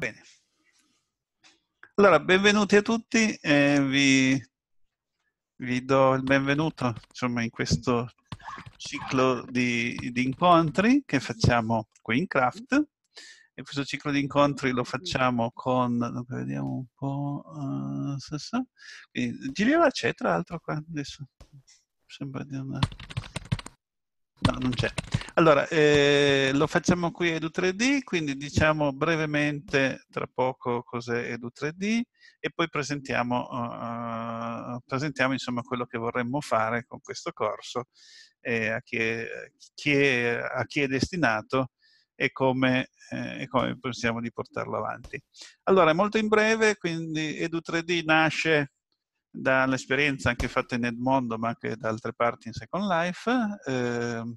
Bene. Allora, benvenuti a tutti, eh, vi, vi, do il benvenuto insomma, in questo ciclo di, di, incontri che facciamo qui in Craft. E questo ciclo di incontri lo facciamo con, vediamo un po', uh, eh, so, so. Quindi, c'è tra l'altro qua adesso, sembra di andare, no non c'è. Allora, eh, lo facciamo qui Edu3D, quindi diciamo brevemente tra poco cos'è Edu3D e poi presentiamo, uh, presentiamo insomma, quello che vorremmo fare con questo corso, eh, a, chi è, chi è, a, chi è, destinato e come, eh, e come, pensiamo di portarlo avanti. Allora, molto in breve, quindi Edu3D nasce dall'esperienza anche fatta in Edmondo ma anche da altre parti in Second Life, ehm,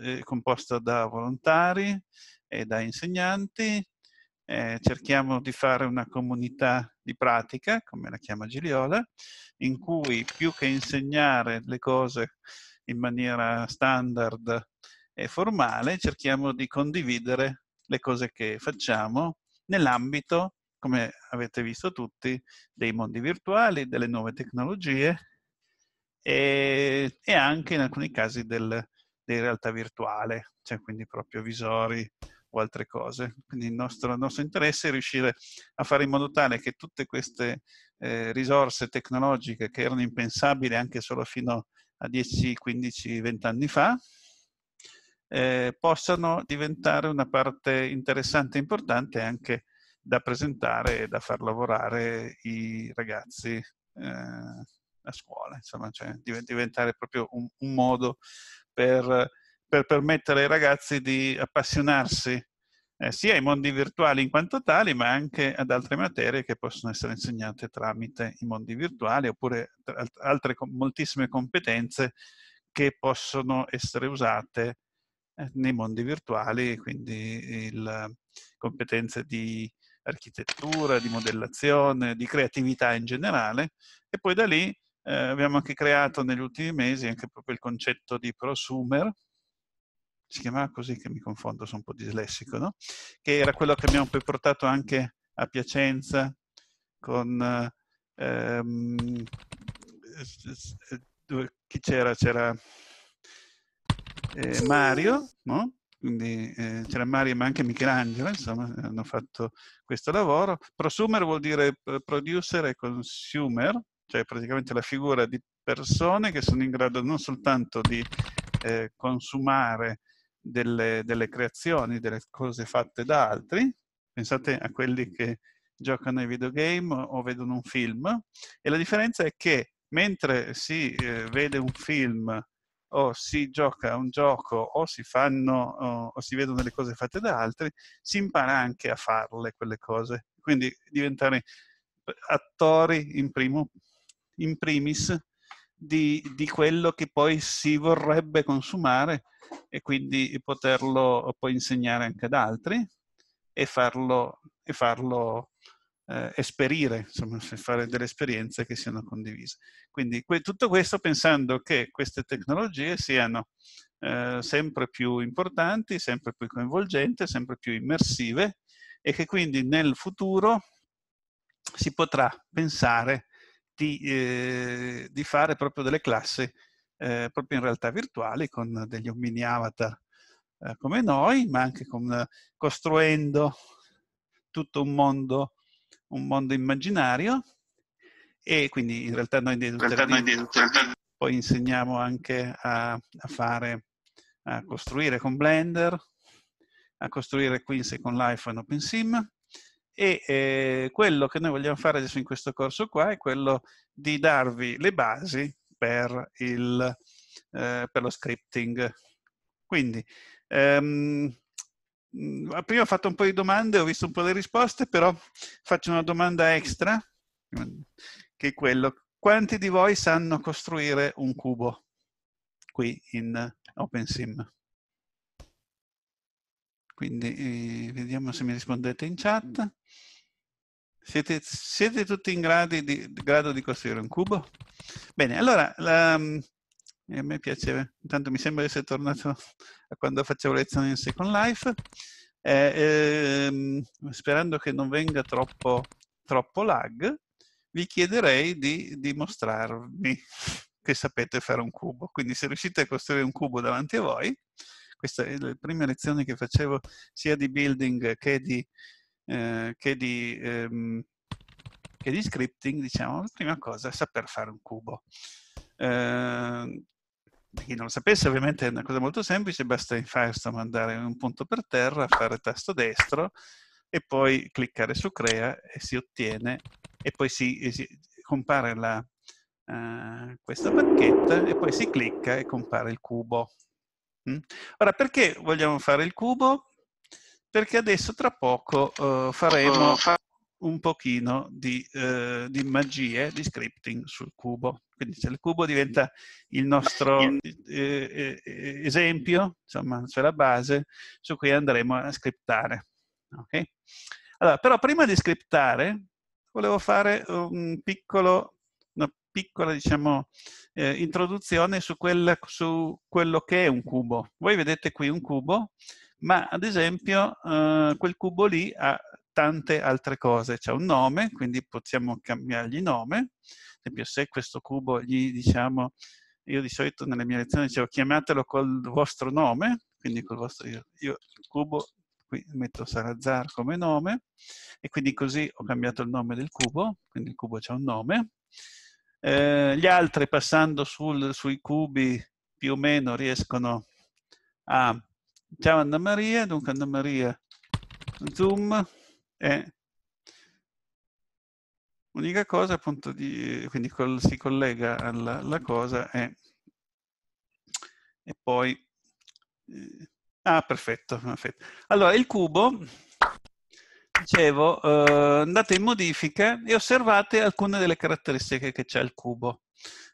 eh, composta da volontari e da insegnanti. Eh, cerchiamo di fare una comunità di pratica, come la chiama Giliola, in cui più che insegnare le cose in maniera standard e formale, cerchiamo di condividere le cose che facciamo nell'ambito, come avete visto tutti, dei mondi virtuali, delle nuove tecnologie e, e anche in alcuni casi del, di realtà virtuale, cioè quindi proprio visori o altre cose. Quindi il nostro, il nostro interesse è riuscire a fare in modo tale che tutte queste eh, risorse tecnologiche che erano impensabili anche solo fino a 10, 15, 20 anni fa, eh, possano diventare una parte interessante e importante anche da presentare e da far lavorare i ragazzi eh, a scuola, insomma, cioè diventare proprio un, un modo per, per permettere ai ragazzi di appassionarsi eh, sia ai mondi virtuali in quanto tali, ma anche ad altre materie che possono essere insegnate tramite i mondi virtuali oppure altre moltissime competenze che possono essere usate eh, nei mondi virtuali, quindi il, competenze di architettura, di modellazione, di creatività in generale e poi da lì eh, abbiamo anche creato negli ultimi mesi anche proprio il concetto di prosumer, si chiamava così che mi confondo, sono un po' dislessico, no? Che era quello che abbiamo poi portato anche a Piacenza con... Ehm, eh, chi c'era? C'era eh, Mario, no? Quindi eh, c'era Mario ma anche Michelangelo, insomma, hanno fatto questo lavoro. Prosumer vuol dire eh, producer e consumer, cioè praticamente la figura di persone che sono in grado non soltanto di eh, consumare delle, delle, creazioni, delle cose fatte da altri, pensate a quelli che giocano ai videogame o vedono un film, e la differenza è che mentre si eh, vede un film o si gioca a un gioco o si fanno o, o si vedono le cose fatte da altri, si impara anche a farle quelle cose, quindi diventare attori in primo in primis di, di, quello che poi si vorrebbe consumare e quindi poterlo poi insegnare anche ad altri e farlo, e farlo eh, esperire, insomma, fare delle esperienze che siano condivise. Quindi que- tutto questo pensando che queste tecnologie siano eh, sempre più importanti, sempre più coinvolgenti, sempre più immersive e che quindi nel futuro si potrà pensare di, eh, di fare proprio delle classi eh, proprio in realtà virtuali con degli omini avatar eh, come noi, ma anche con, costruendo tutto un mondo, un mondo immaginario e quindi in realtà noi dei poi insegniamo anche a, a, fare, a costruire con Blender, a costruire Quincy con l'iPhone OpenSim e eh, quello che noi vogliamo fare adesso in questo corso qua è quello di darvi le basi per, il, eh, per lo scripting. Quindi, ehm, mm, prima ho fatto un po' di domande, ho visto un po' le risposte, però faccio una domanda extra, che è quello. Quanti di voi sanno costruire un cubo qui in OpenSim? Quindi eh, vediamo se mi rispondete in chat. Mm. Siete, siete tutti in grado di, grado di, costruire un cubo? Bene, allora, la, mm, eh, a me piace, intanto mi sembra di essere tornato a quando facevo lezioni in Second Life, eh, eh, sperando che non venga troppo, troppo lag, vi chiederei di dimostrarmi che sapete fare un cubo. Quindi se riuscite a costruire un cubo davanti a voi, queste eh, le prime lezioni che facevo sia di building che di, eh, che di, ehm, che di scripting, diciamo, la prima cosa è saper fare un cubo. Eh, chi non lo sapesse ovviamente è una cosa molto semplice, basta in Firestorm andare un punto per terra, fare tasto destro e poi cliccare su crea e si ottiene e poi si, eh, si compare la, uh, questa bacchetta e poi si clicca e compare il cubo. Mm? Ora, perché vogliamo fare il cubo? Perché adesso tra poco uh, faremo un pochino di, uh, di, magie, di scripting sul cubo. Quindi se il cubo diventa il nostro eh, eh, esempio, insomma, cioè la base su cui andremo a scriptare. Okay? Allora, però prima di scriptare, volevo fare un piccolo piccola diciamo, eh, introduzione su, quella, su, quello che è un cubo. Voi vedete qui un cubo, ma ad esempio eh, quel cubo lì ha tante altre cose. C'è un nome, quindi possiamo cambiargli nome. Ad esempio se questo cubo gli diciamo, io di solito nelle mie lezioni dicevo chiamatelo col vostro nome, quindi col vostro io, io cubo qui metto Sarazar come nome e quindi così ho cambiato il nome del cubo, quindi il cubo c'è un nome eh, gli altri passando sul, sui cubi più o meno riescono a... Ciao Anna Maria, dunque Anna Maria, zoom e l'unica cosa appunto di, quindi col, si collega alla, alla cosa e, e poi... Eh, ah, perfetto, perfetto. Allora, il cubo dicevo, eh, andate in modifica e osservate alcune delle caratteristiche che c'è al cubo.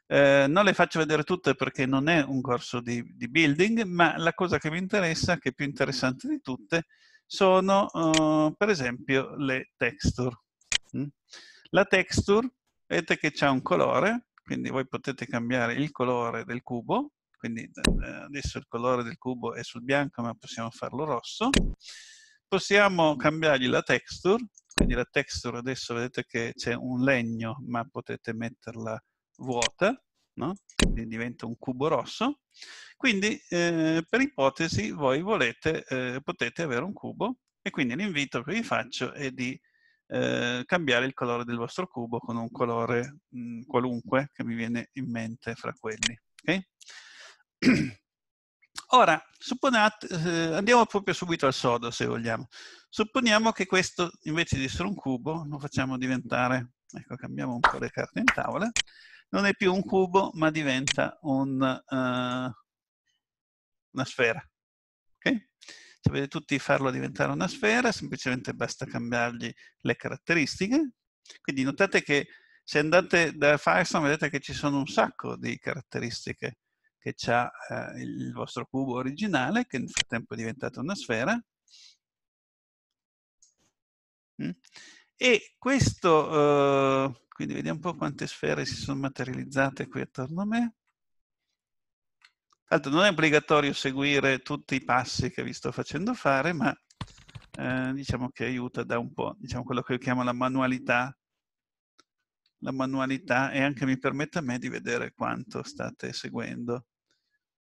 Eh, non le faccio vedere tutte perché non è un corso di, di, building, ma la cosa che mi interessa, che è più interessante di tutte, sono eh, per esempio le texture. Mm? La texture, vedete che c'è un colore, quindi voi potete cambiare il colore del cubo, quindi eh, adesso il colore del cubo è sul bianco ma possiamo farlo rosso possiamo mm. cambiargli la texture, quindi la texture adesso vedete che c'è un legno, ma potete metterla vuota, no? quindi diventa un cubo rosso. Quindi eh, per ipotesi voi volete, eh, potete avere un cubo e quindi l'invito che vi faccio è di eh, cambiare il colore del vostro cubo con un colore mh, mm, qualunque che mi viene in mente fra quelli. Okay? Ora, eh, andiamo proprio subito al sodo, se vogliamo. Supponiamo che questo, invece di essere un cubo, lo facciamo diventare, ecco, cambiamo un po' le carte in tavola, non è più un cubo, ma diventa un, uh, una sfera. Ok? Sapete tutti farlo diventare una sfera, semplicemente basta cambiargli le caratteristiche. Quindi notate che se andate da Firestone vedete che ci sono un sacco di caratteristiche che ha eh, il vostro cubo originale, che nel frattempo è diventata una sfera. Mm. E questo, eh, quindi vediamo un po' quante sfere si sono materializzate qui attorno a me. Tanto non è obbligatorio seguire tutti i passi che vi sto facendo fare, ma eh, diciamo che aiuta da un po', diciamo quello che io chiamo la manualità, la manualità e anche mi permette a me di vedere quanto state seguendo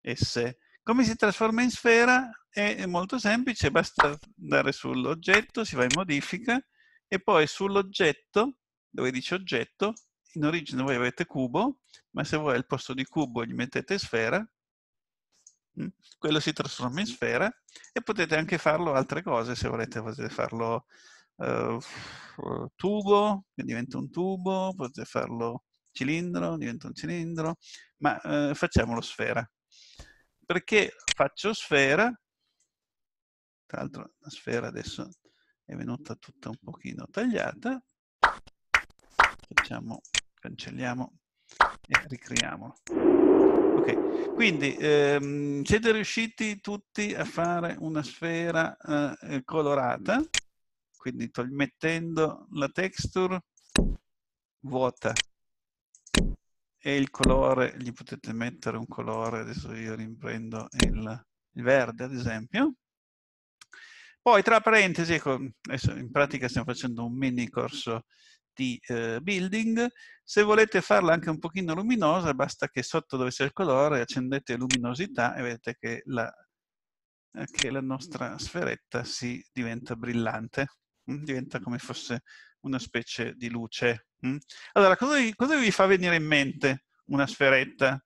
esse. Come si trasforma in sfera? È molto semplice, basta andare sull'oggetto, si va in modifica e poi sull'oggetto, dove dice oggetto, in origine voi avete cubo, ma se voi al posto di cubo gli mettete sfera, mm, quello si trasforma in sfera e potete anche farlo altre cose se volete, potete farlo uh, tubo, che diventa un tubo, potete farlo cilindro, diventa un cilindro, ma uh, facciamolo sfera. Perché faccio sfera, tra l'altro la sfera adesso è venuta tutta un pochino tagliata, facciamo, cancelliamo e ricreiamo. Ok, quindi ehm, siete riusciti tutti a fare una sfera eh, eh colorata, quindi mettendo la texture vuota e il colore, gli potete mettere un colore, adesso io riprendo il, il verde ad esempio. Poi tra parentesi, ecco, adesso in pratica stiamo facendo un mini corso di eh, building, se volete farla anche un pochino luminosa basta che sotto dove c'è il colore accendete luminosità e vedete che la, che la nostra sferetta si diventa brillante, diventa come fosse una specie di luce. Mm? Allora, cosa vi, cosa vi fa venire in mente una sferetta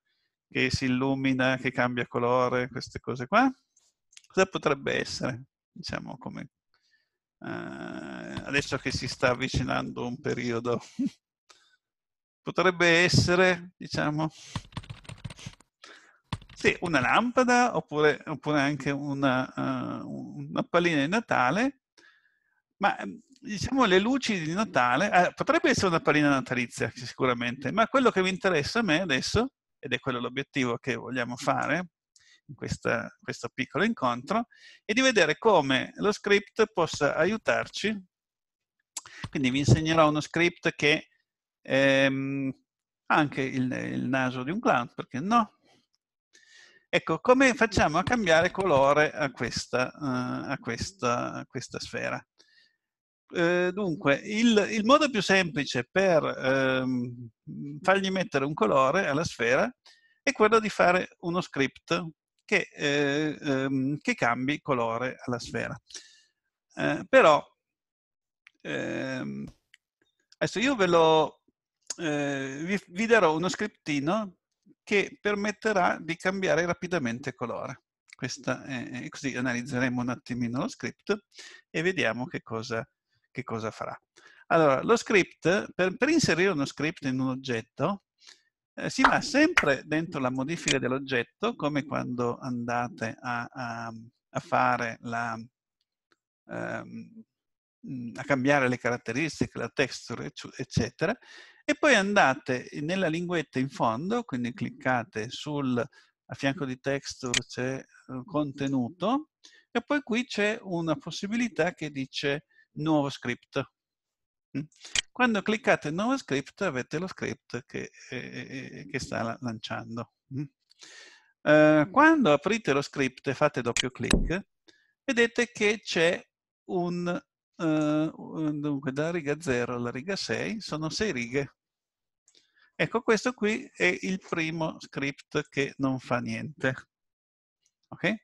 che si illumina, che cambia colore, queste cose qua? Cosa potrebbe essere? Diciamo come Uh, adesso che si sta avvicinando un periodo, potrebbe essere, diciamo, sì, una lampada oppure, oppure anche una, uh, una pallina di Natale, ma mm, diciamo, le luci di Natale, eh, potrebbe essere una parina natalizia sicuramente, ma quello che mi interessa a me adesso, ed è quello l'obiettivo che vogliamo fare in questa, questo piccolo incontro, è di vedere come lo script possa aiutarci. Quindi vi insegnerò uno script che ehm, anche il, il naso di un clown, perché no? Ecco, come facciamo a cambiare colore a questa, uh, a questa, a questa sfera? Ehm, dunque, il, il, modo più semplice per ehm, fargli mettere un colore alla sfera è quello di fare uno script che, eh, ehm, che cambi colore alla sfera. Eh, però, ehm, adesso io ve lo, eh, vi, vi darò uno scriptino che permetterà di cambiare rapidamente colore. Questa è, così analizzeremo un attimino lo script e vediamo che cosa che cosa farà. Allora, lo script, per, per inserire uno script in un oggetto, eh, si va sempre dentro la modifica dell'oggetto, come quando andate a, a, a fare la... Um, a cambiare le caratteristiche, la texture, eccetera, e poi andate nella linguetta in fondo, quindi cliccate sul, a fianco di texture c'è eh, contenuto, e poi qui c'è una possibilità che dice nuovo script. Mm? Quando cliccate nuovo script avete lo script che, eh, eh, eh che sta lanciando. Mm? Eh, mm. quando aprite lo script e fate doppio clic, vedete che c'è un, eh, dunque dalla riga 0 alla riga 6 sono 6 righe. Ecco, questo qui è il primo script che non fa niente. Ok?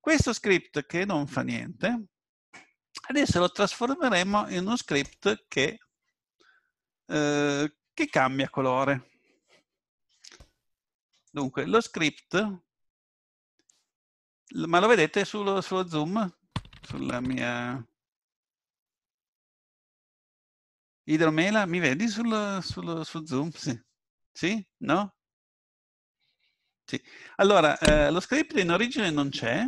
Questo script che non fa niente Adesso lo trasformeremo in uno script che, eh, che cambia colore. Dunque, lo script, ma lo vedete sullo, sullo zoom, sulla mia... Idromela, mi vedi sullo, sul, sul zoom? Sì. sì? No? Sì. Allora, eh, lo script in origine non c'è,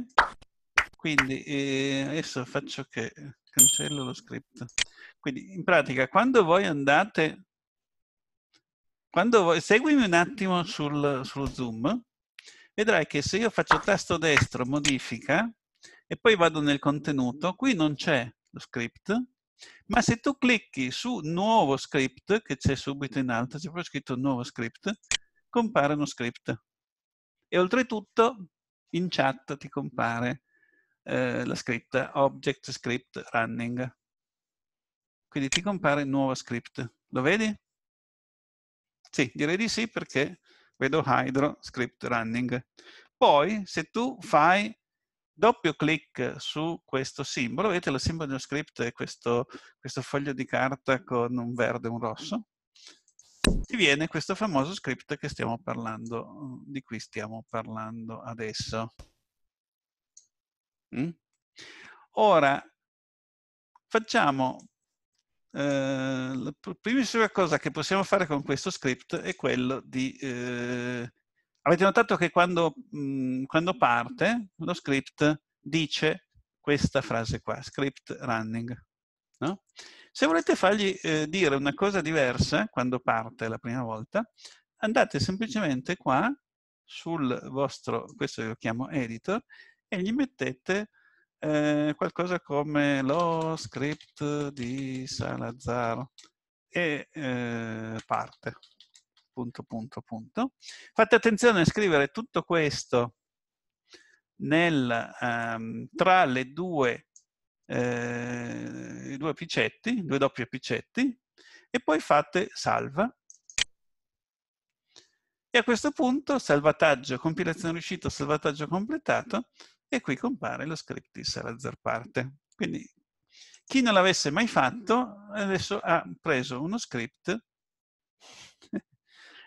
quindi eh, adesso faccio che eh, cancello lo script. Quindi in pratica quando voi andate, quando voi, seguimi un attimo sul, sullo zoom, vedrai che se io faccio tasto destro modifica e poi vado nel contenuto, qui non c'è lo script, ma se tu clicchi su nuovo script, che c'è subito in alto, c'è proprio scritto nuovo script, compare uno script. E oltretutto in chat ti compare eh, la scritta object script running. Quindi ti compare nuova script. Lo vedi? Sì, direi di sì perché vedo Hydro script running. Poi se tu fai doppio clic su questo simbolo, vedete lo simbolo di uno script è questo, questo foglio di carta con un verde e un rosso, ti viene questo famoso script che stiamo parlando, di cui stiamo parlando adesso. Mm? Ora, facciamo, eh, la primissima cosa che possiamo fare con questo script è quello di... Eh, avete notato che quando, mh, mm, quando parte, lo script dice questa frase qua, script running. No? Se volete fargli eh, dire una cosa diversa quando parte la prima volta, andate semplicemente qua sul vostro, questo lo chiamo editor, e gli mettete eh, qualcosa come lo script di Salazar e eh, parte. Punto, punto, punto. Fate attenzione a scrivere tutto questo nel, um, tra le due, eh, due picetti, due doppie picetti, e poi fate salva. E a questo punto salvataggio, compilazione riuscita, salvataggio completato, e qui compare lo script di Salazar Parte. Quindi chi non l'avesse mai fatto adesso ha preso uno script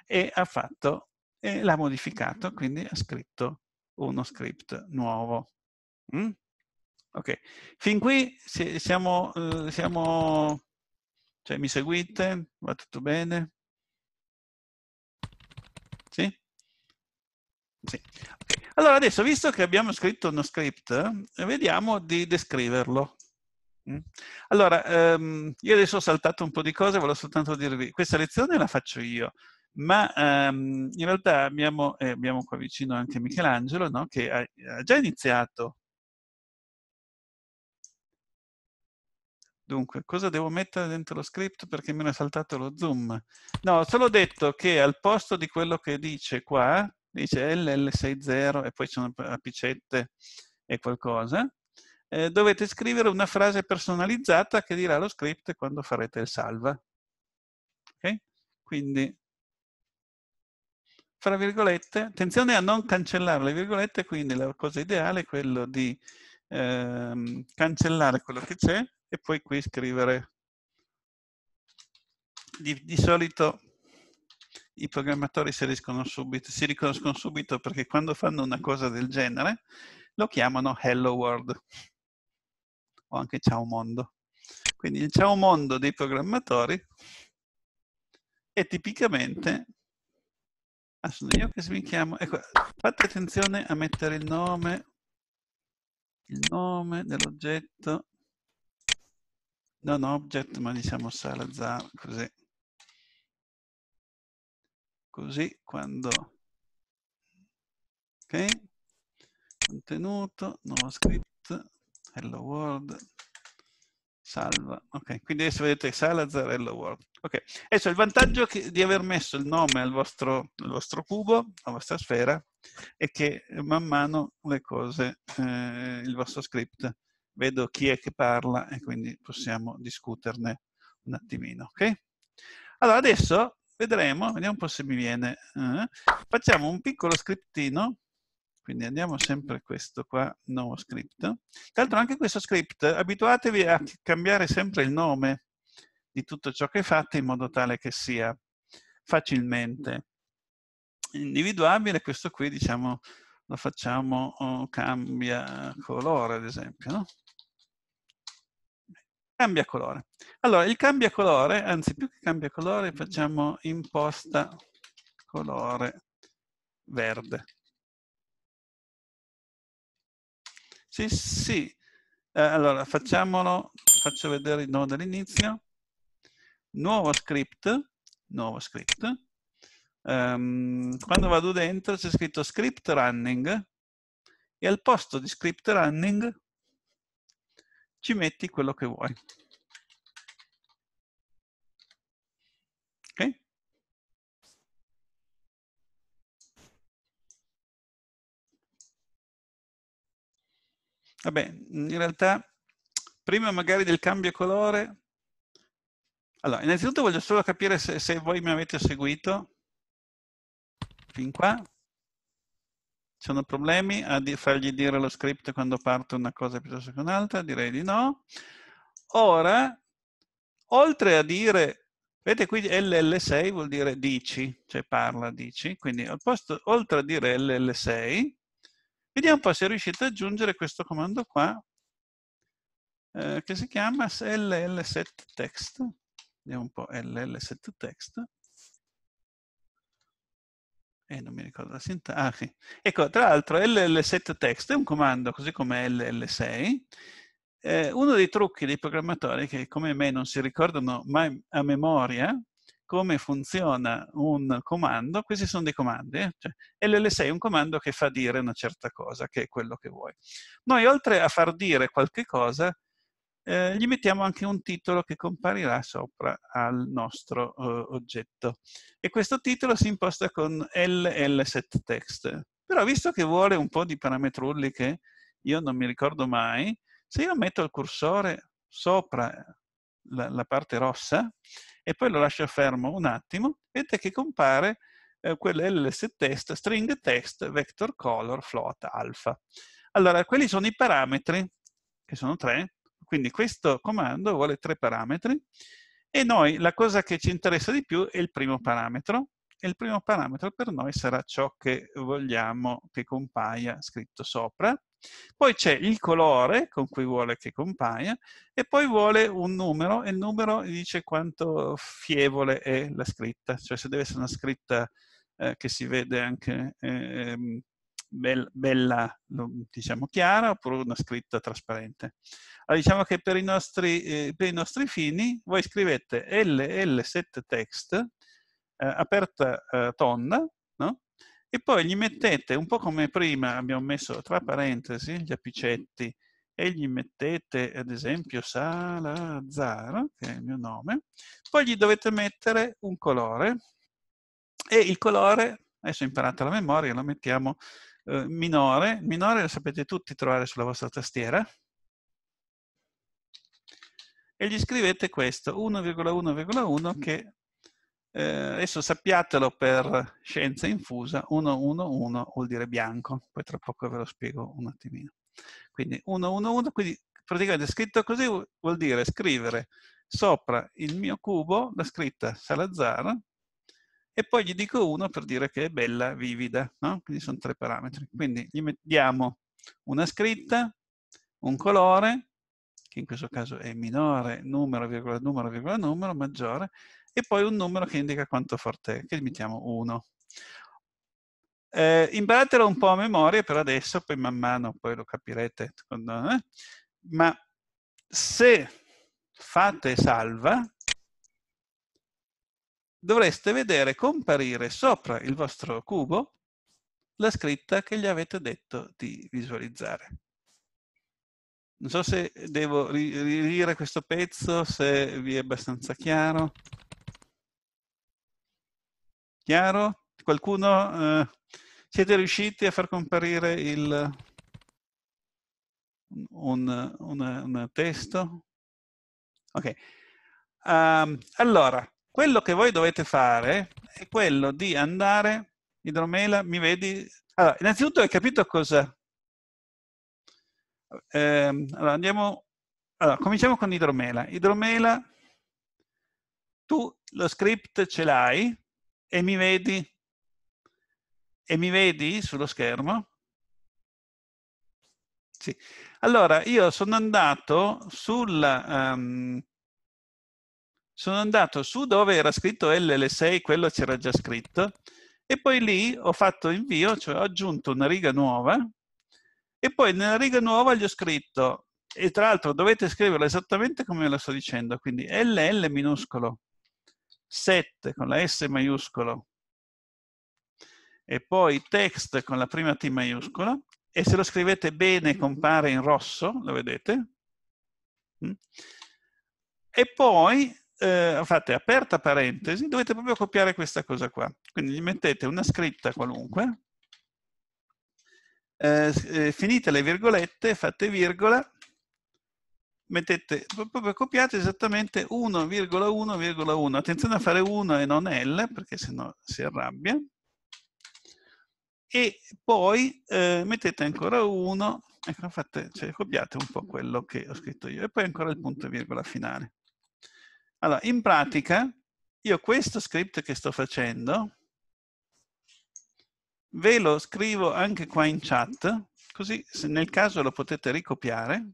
e ha fatto e l'ha modificato, quindi ha scritto uno script nuovo. Mm? Ok, fin qui siamo, eh, siamo cioè, mi seguite? Va tutto bene? Sì? Sì. Okay. Allora adesso, visto che abbiamo scritto uno script, eh, vediamo di descriverlo. Mm. Allora, ehm, io adesso ho saltato un po' di cose, volevo soltanto dirvi, questa lezione la faccio io, ma ehm, in realtà abbiamo, eh, abbiamo, qua vicino anche Michelangelo, no? che ha, ha già iniziato. Dunque, cosa devo mettere dentro lo script perché mi era saltato lo zoom? No, ho solo detto che al posto di quello che dice qua, dice LL60 e poi ci sono apicette e qualcosa, eh, dovete scrivere una frase personalizzata che dirà lo script quando farete il salva. Okay? Quindi, fra virgolette, attenzione a non cancellare le virgolette, quindi la cosa ideale è quello di ehm, cancellare quello che c'è e poi qui scrivere. Di, di solito i programmatori si, subito, si riconoscono subito perché quando fanno una cosa del genere lo chiamano Hello World o anche Ciao Mondo. Quindi il Ciao Mondo dei programmatori è tipicamente... Ah, sono io che mi chiamo... Ecco, fate attenzione a mettere il nome, il nome dell'oggetto, non object, ma diciamo Salazar, così così quando ok contenuto nuovo script hello world salva ok quindi adesso vedete Salazar hello world ok adesso il vantaggio che, di aver messo il nome al vostro, al vostro, cubo alla vostra sfera è che man mano le cose eh, il vostro script vedo chi è che parla e quindi possiamo discuterne un attimino ok allora adesso Vedremo, vediamo un po' se mi viene. Uh, facciamo un piccolo scriptino, quindi andiamo sempre a questo qua, nuovo script. Tra l'altro anche questo script, abituatevi a cambiare sempre il nome di tutto ciò che fate in modo tale che sia facilmente individuabile. Questo qui, diciamo, lo facciamo, oh, cambia colore, ad esempio, no? Cambia colore. Allora, il cambia colore, anzi più che cambia colore, facciamo imposta colore verde. Sì, sì. Eh, allora, facciamolo, faccio vedere il nodo dall'inizio. Nuovo script, nuovo script. Um, quando vado dentro c'è scritto script running e al posto di script running ci metti quello che vuoi. Ok? Vabbè, in realtà prima magari del cambio colore. Allora, innanzitutto voglio solo capire se, se voi mi avete seguito fin qua. Ci sono problemi a di fargli dire lo script quando parte una cosa piuttosto che un'altra? Direi di no. Ora, oltre a dire, vedete qui LL6 vuol dire dici, cioè parla, dici, quindi al posto, oltre a dire LL6, vediamo un po' se riuscite ad aggiungere questo comando qua, eh, che si chiama LL7 text, vediamo un po' LL7 text, eh, non mi ricordo la sintesi. Ah, sì. Ecco, tra l'altro LL7 text è un comando così come LL6. Eh, uno dei trucchi dei programmatori che come me non si ricordano mai a memoria come funziona un comando, questi sono dei comandi, eh, cioè, LL6 è un comando che fa dire una certa cosa, che è quello che vuoi. Noi oltre a far dire qualche cosa, eh, gli mettiamo anche un titolo che comparirà sopra al nostro eh, oggetto. E questo titolo si imposta con LL set Però visto che vuole un po' di parametrulli che io non mi ricordo mai, se io metto il cursore sopra la, la parte rossa e poi lo lascio fermo un attimo, vedete che compare eh, quell'LS test, string text, vector color, float, alpha. Allora, quelli sono i parametri, che sono tre, quindi questo comando vuole tre parametri e noi la cosa che ci interessa di più è il primo parametro e il primo parametro per noi sarà ciò che vogliamo che compaia scritto sopra. Poi c'è il colore con cui vuole che compaia e poi vuole un numero e il numero dice quanto fievole è la scritta, cioè se deve essere una scritta eh, che si vede anche eh, bella, bella diciamo chiara, oppure una scritta trasparente. Allora, diciamo che per i, nostri, eh, per i nostri fini voi scrivete ll7text, eh, aperta eh, tonda, no? e poi gli mettete, un po' come prima abbiamo messo tra parentesi gli apicetti, e gli mettete ad esempio Salazar, che è il mio nome, poi gli dovete mettere un colore e il colore, adesso imparate la memoria, lo mettiamo eh, minore, minore lo sapete tutti trovare sulla vostra tastiera, e gli scrivete questo, 1,1,1 mm. che eh, adesso sappiatelo per scienza infusa, 111 vuol dire bianco, poi tra poco ve lo spiego un attimino. Quindi 111, quindi praticamente scritto così vuol dire scrivere sopra il mio cubo la scritta Salazar e poi gli dico 1 per dire che è bella, vivida, no? quindi sono tre parametri. Quindi gli mettiamo una scritta, un colore, che in questo caso è minore, numero, virgola, numero, virgola, numero, maggiore, e poi un numero che indica quanto forte è, che gli mettiamo 1. Eh, imparatelo un po' a memoria per adesso, poi man mano poi lo capirete, ma se fate salva, dovreste vedere comparire sopra il vostro cubo la scritta che gli avete detto di visualizzare. Non so se devo rilire questo pezzo, se vi è abbastanza chiaro. Chiaro? Qualcuno... Eh, siete riusciti a far comparire il, un, un, un testo? Ok. Um, allora, quello che voi dovete fare è quello di andare, idromela, mi vedi? Allora, innanzitutto hai capito cosa? Eh, allora, andiamo, allora, cominciamo con idromela. Idromela, tu lo script ce l'hai e mi vedi? E mi vedi sullo schermo? Sì. Allora, io sono andato sulla... Um, sono andato su dove era scritto LL6, quello c'era già scritto, e poi lì ho fatto invio, cioè ho aggiunto una riga nuova, e poi nella riga nuova gli ho scritto, e tra l'altro dovete scriverlo esattamente come ve la sto dicendo, quindi LL minuscolo, 7 con la S maiuscolo, e poi text con la prima T maiuscola, e se lo scrivete bene compare in rosso, lo vedete? Mm? E poi eh, fate aperta parentesi, dovete proprio copiare questa cosa qua. Quindi gli mettete una scritta qualunque, eh, eh finite le virgolette, fate virgola, mettete, proprio copiate esattamente 1,1,1. Attenzione a fare 1 e non L, perché sennò si arrabbia. E poi eh, mettete ancora 1, ecco, fate, cioè, copiate un po' quello che ho scritto io, e poi ancora il punto e virgola finale. Allora, in pratica, io questo script che sto facendo, ve lo scrivo anche qua in chat, così nel caso lo potete ricopiare.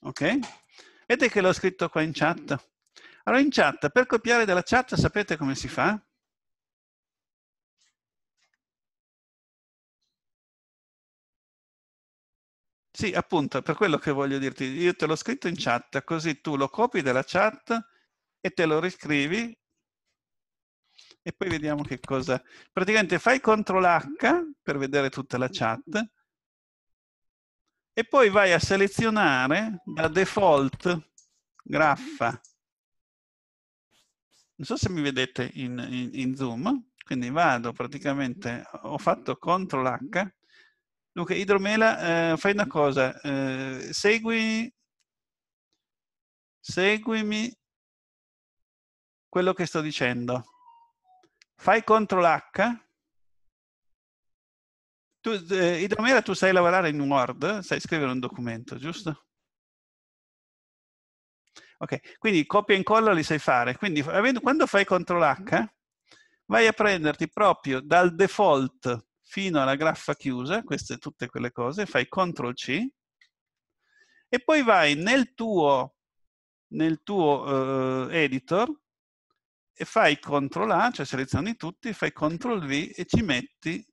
Ok? Vedete che l'ho scritto qua in chat? Allora in chat, per copiare dalla chat sapete come si fa? Sì, appunto, per quello che voglio dirti, io te l'ho scritto in chat, così tu lo copi della chat e te lo riscrivi e poi vediamo che cosa... Praticamente fai CTRL H per vedere tutta la chat e poi vai a selezionare da default graffa. Non so se mi vedete in, in, in Zoom, quindi vado praticamente, ho fatto CTRL H Dunque, Idromela, eh, fai una cosa, eh, segui, seguimi quello che sto dicendo. Fai CTRL H. Tu, eh, Idromela, tu sai lavorare in Word, sai scrivere un documento, giusto? Ok, quindi copia e incolla li sai fare. Quindi quando fai CTRL H, vai a prenderti proprio dal default fino alla graffa chiusa, queste tutte quelle cose, fai CTRL C e poi vai nel tuo, nel tuo eh, editor e fai CTRL A, cioè selezioni tutti, fai CTRL V e ci metti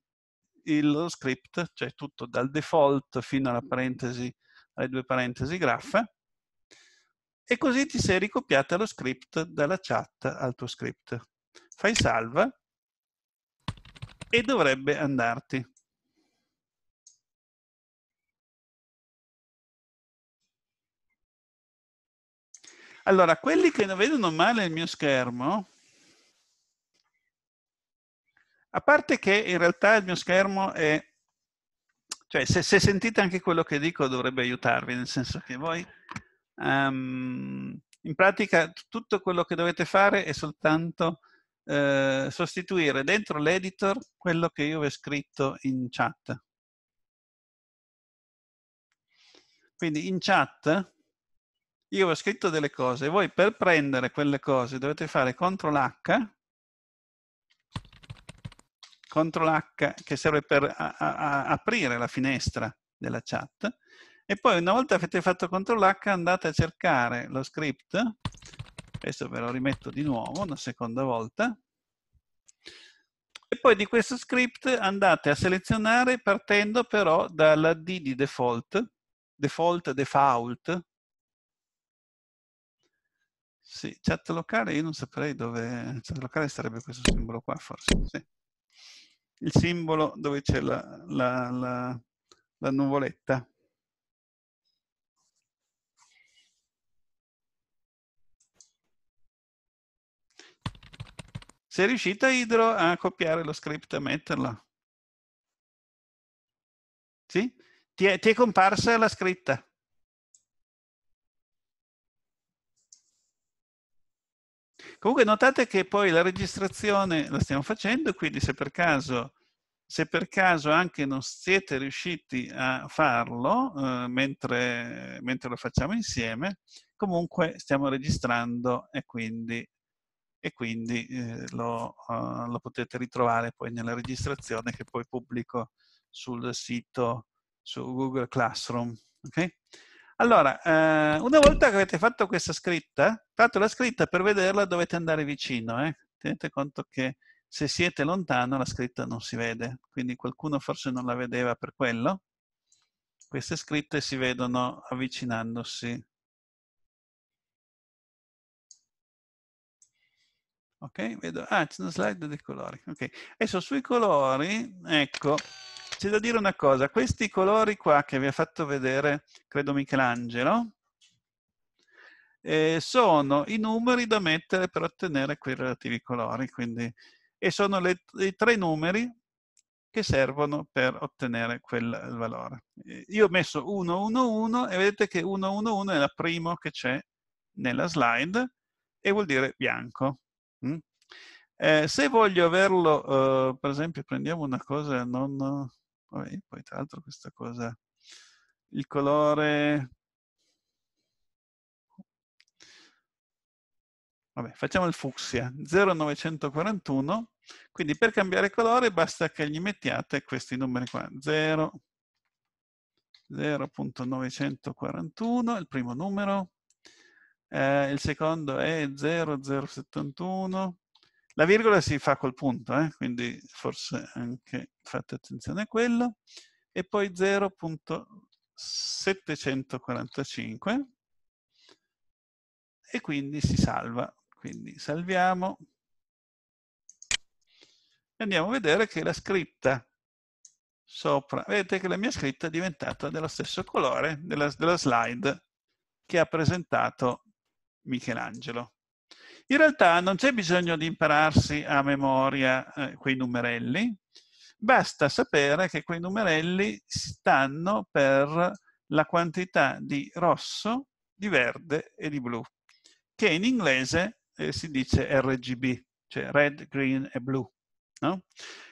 il script, cioè tutto dal default fino alla parentesi, alle due parentesi graffe, e così ti sei ricopiata lo script dalla chat al tuo script. Fai salva e dovrebbe andarti. Allora, quelli che non vedono male il mio schermo, a parte che in realtà il mio schermo è, cioè se, se sentite anche quello che dico dovrebbe aiutarvi, nel senso che voi, um, in pratica tutto quello che dovete fare è soltanto eh, sostituire dentro l'editor quello che io ho scritto in chat. Quindi in chat io ho scritto delle cose, voi per prendere quelle cose dovete fare CTRL H, CTRL H che serve per a, a, aprire la finestra della chat, e poi una volta avete fatto CTRL H andate a cercare lo script Adesso ve lo rimetto di nuovo una seconda volta. E poi di questo script andate a selezionare partendo però dalla D di default, default, default. Sì, chat locale io non saprei dove... Chat locale sarebbe questo simbolo qua forse, sì. Il simbolo dove c'è la, la, la, la nuvoletta. Sei riuscita Idro a copiare lo script e metterlo? Sì? Ti è, ti è comparsa la scritta? Comunque notate che poi la registrazione la stiamo facendo, quindi se per caso, se per caso anche non siete riusciti a farlo eh, mentre, mentre, lo facciamo insieme, comunque stiamo registrando e quindi e quindi eh, lo, uh, lo, potete ritrovare poi nella registrazione che poi pubblico sul sito su Google Classroom. Okay? Allora, eh, una volta che avete fatto questa scritta, tra la scritta per vederla dovete andare vicino, eh? tenete conto che se siete lontano la scritta non si vede, quindi qualcuno forse non la vedeva per quello. Queste scritte si vedono avvicinandosi Ok, vedo, ah, c'è una slide dei colori. Ok, adesso sui colori, ecco, c'è da dire una cosa, questi colori qua che vi ha fatto vedere, credo Michelangelo, eh, sono i numeri da mettere per ottenere quei relativi colori, quindi, e sono le, i tre numeri che servono per ottenere quel valore. Io ho messo 1, 1, 1 e vedete che 1, 1, 1 è la prima che c'è nella slide e vuol dire bianco. Eh, se voglio averlo, eh, per esempio, prendiamo una cosa non... Vabbè, poi tra l'altro questa cosa... Il colore... Vabbè, facciamo il fucsia, 0941. Quindi per cambiare colore basta che gli mettiate questi numeri qua, 0, 0.941, il primo numero, eh, il secondo è 0071, la virgola si fa col punto, eh? quindi forse anche fate attenzione a quello. E poi 0.745 e quindi si salva. Quindi salviamo e andiamo a vedere che la scritta sopra, vedete che la mia scritta è diventata dello stesso colore della, della slide che ha presentato Michelangelo. In realtà non c'è bisogno di impararsi a memoria eh, quei numerelli, basta sapere che quei numerelli stanno per la quantità di rosso, di verde e di blu, che in inglese eh, si dice RGB, cioè red, green e blu. No?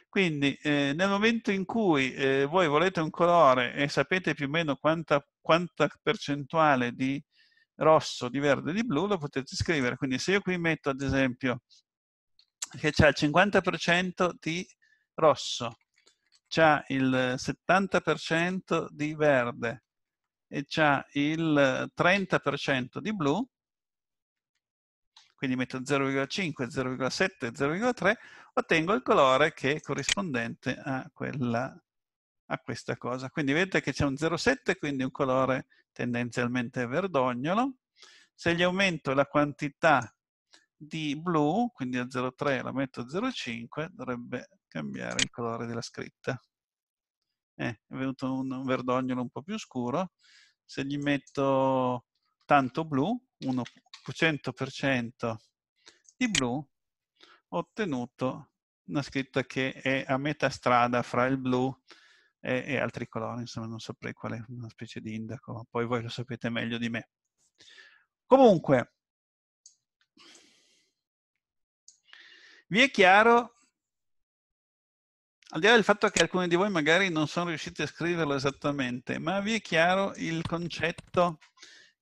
Quindi eh, nel momento in cui eh, voi volete un colore e sapete più o meno quanta, quanta percentuale di rosso, di verde e di blu lo potete scrivere. Quindi se io qui metto ad esempio che c'è il 50% di rosso, c'è il 70% di verde e c'è il 30% di blu, quindi metto 0,5, 0,7, 0,3, ottengo il colore che è corrispondente a, quella, a questa cosa. Quindi vedete che c'è un 0,7, quindi un colore tendenzialmente verdognolo. Se gli aumento la quantità di blu, quindi a 0,3 la metto a 0,5, dovrebbe cambiare il colore della scritta. Eh, è venuto un verdognolo un po' più scuro. Se gli metto tanto blu, 100% di blu, ho ottenuto una scritta che è a metà strada fra il blu e il blu e, e altri colori, insomma non saprei qual è, una specie di indaco, poi voi lo sapete meglio di me. Comunque, vi è chiaro al di là del fatto che alcuni di voi magari non sono riusciti a scriverlo esattamente, ma vi è chiaro il concetto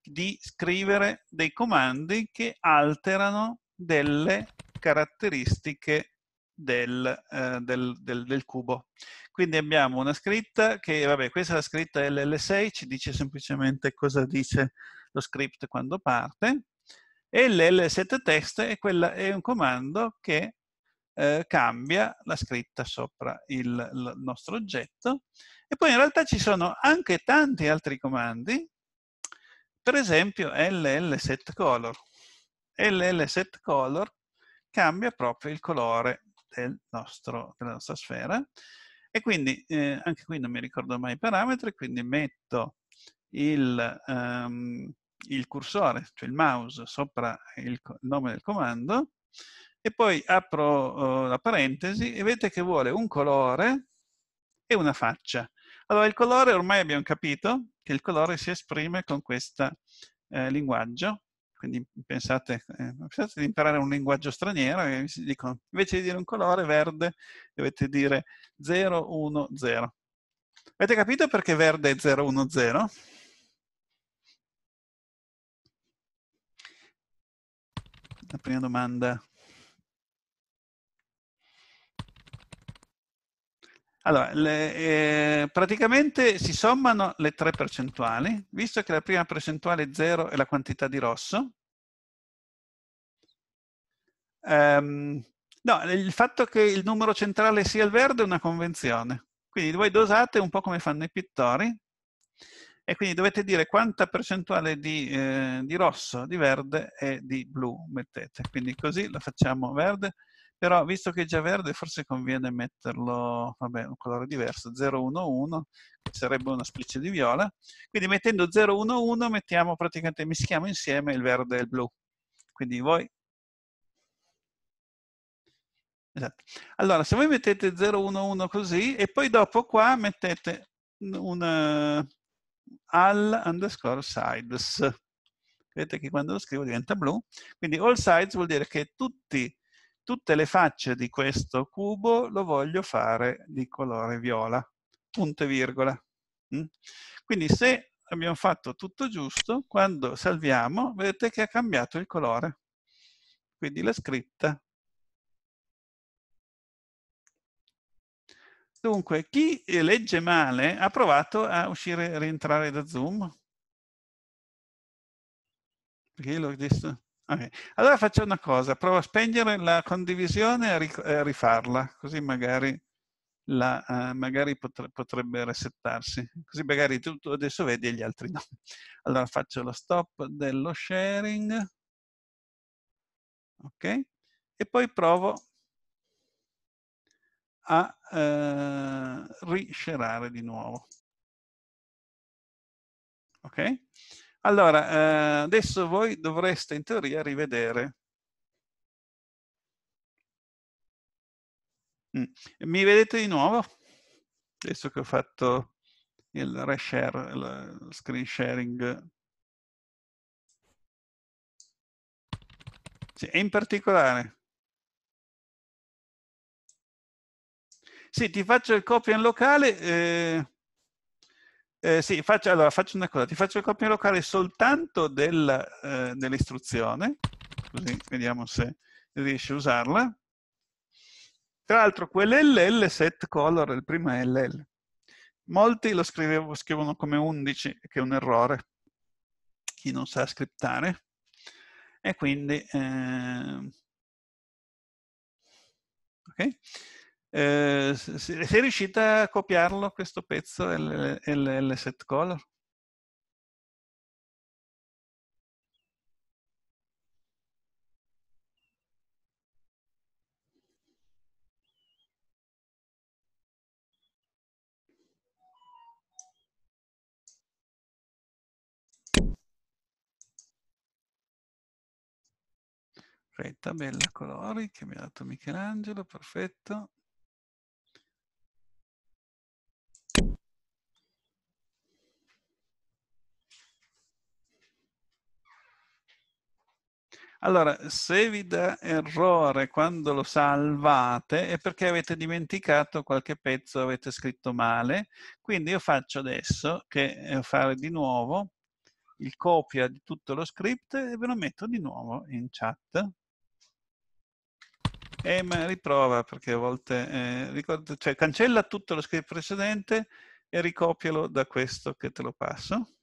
di scrivere dei comandi che alterano delle caratteristiche del, eh, del, del, del, cubo. Quindi abbiamo una scritta che, vabbè, questa è la scritta LL6, ci dice semplicemente cosa dice lo script quando parte. ll 7 test è, quella, è un comando che eh, cambia la scritta sopra il, il nostro oggetto. E poi in realtà ci sono anche tanti altri comandi, per esempio LL7color. LL7color cambia proprio il colore del nostro, della nostra sfera. E quindi eh, anche qui non mi ricordo mai i parametri, quindi metto il, um, il cursore, cioè il mouse, sopra il, nome del comando e poi apro uh, la parentesi e vedete che vuole un colore e una faccia. Allora il colore ormai abbiamo capito che il colore si esprime con questo eh, linguaggio quindi pensate, eh, pensate di imparare un linguaggio straniero e vi dicono, invece di dire un colore verde, dovete dire 010. Avete capito perché verde è 010? La prima domanda Allora, le, eh, praticamente si sommano le tre percentuali, visto che la prima percentuale è 0 e la quantità di rosso. Um, no, il fatto che il numero centrale sia il verde è una convenzione. Quindi voi dosate un po' come fanno i pittori e quindi dovete dire quanta percentuale di, eh, di rosso, di verde e di blu mettete. Quindi così lo facciamo verde però visto che è già verde, forse conviene metterlo, vabbè, un colore diverso, 011, che sarebbe una specie di viola. Quindi mettendo 011 mettiamo praticamente, mischiamo insieme il verde e il blu. Quindi voi Esatto. Allora, se voi mettete 011 così e poi dopo qua mettete un eh, all underscore sides. Vedete che quando lo scrivo diventa blu. Quindi all sides vuol dire che tutti tutte le facce di questo cubo lo voglio fare di colore viola, punto e virgola. Mm. Quindi se abbiamo fatto tutto giusto, quando salviamo vedete che ha cambiato il colore, quindi la scritta. Dunque, chi legge male ha provato a uscire e rientrare da Zoom? Perché io l'ho detto Okay. Allora faccio una cosa, provo a spegnere la condivisione e a rifarla, così magari, la, uh, magari potre, potrebbe resettarsi. Così magari tu, adesso vedi e gli altri no. Allora faccio lo stop dello sharing. Ok? E poi provo a uh, eh, riscerare di nuovo. Ok? Allora, eh, adesso voi dovreste in teoria rivedere. Mm. Mi vedete di nuovo? Adesso che ho fatto il reshare, il screen sharing. Sì, in particolare. Sì, ti faccio il copia in locale. Eh, eh, sì, faccio, allora faccio una cosa, ti faccio il copia locale soltanto del, eh, dell'istruzione, così vediamo se riesci a usarla. Tra l'altro quell'LL set color è il primo LL. Molti lo scrivevo, scrivono come 11, che è un errore, chi non sa scriptare. E quindi... Eh, ok? Eh, sei riuscita a copiarlo questo pezzo, il, set color? Red bella colori che mi ha dato Michelangelo, perfetto. Allora, se vi dà errore quando lo salvate è perché avete dimenticato qualche pezzo, avete scritto male. Quindi io faccio adesso che eh, fare di nuovo il copia di tutto lo script e ve lo metto di nuovo in chat. E riprova perché a volte eh, ricordo, cioè, cancella tutto lo script precedente e ricopialo da questo che te lo passo.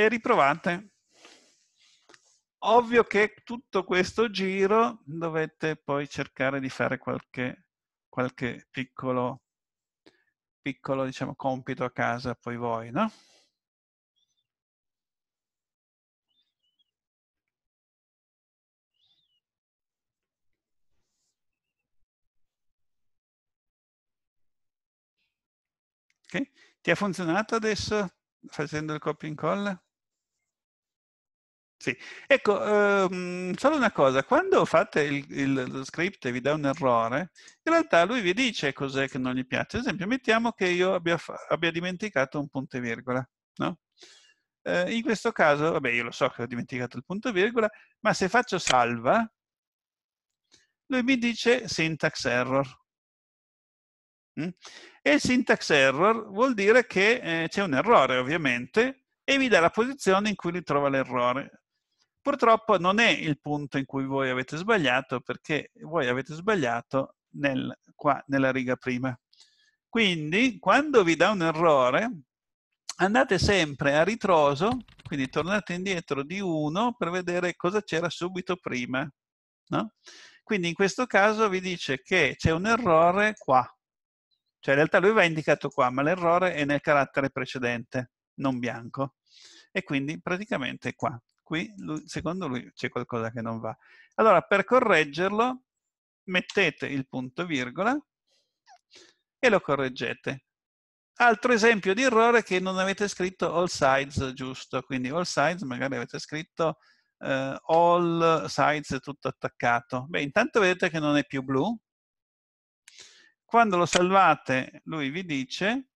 E riprovate ovvio che tutto questo giro dovete poi cercare di fare qualche, qualche piccolo, piccolo diciamo, compito a casa poi voi, no? Okay. Ti ha funzionato adesso facendo il copia e incolla? Sì, ecco, ehm, solo una cosa, quando fate il, il, lo script e vi dà un errore, in realtà lui vi dice cos'è che non gli piace. Ad esempio, mettiamo che io abbia, abbia dimenticato un punto e virgola, no? eh, in questo caso, vabbè, io lo so che ho dimenticato il punto e virgola, ma se faccio salva, lui mi dice syntax error. Mm? E il syntax error vuol dire che eh, c'è un errore, ovviamente, e vi dà la posizione in cui li trova l'errore. Purtroppo non è il punto in cui voi avete sbagliato, perché voi avete sbagliato nel, qua nella riga prima. Quindi, quando vi dà un errore, andate sempre a ritroso, quindi tornate indietro di 1 per vedere cosa c'era subito prima. No? Quindi in questo caso vi dice che c'è un errore qua. Cioè in realtà lui va indicato qua, ma l'errore è nel carattere precedente, non bianco. E quindi praticamente è qua qui lui, secondo lui c'è qualcosa che non va. Allora, per correggerlo, mettete il punto virgola e lo correggete. Altro esempio di errore è che non avete scritto all sides giusto, quindi all sides magari avete scritto uh, all sides tutto attaccato. Beh, intanto vedete che non è più blu. Quando lo salvate, lui vi dice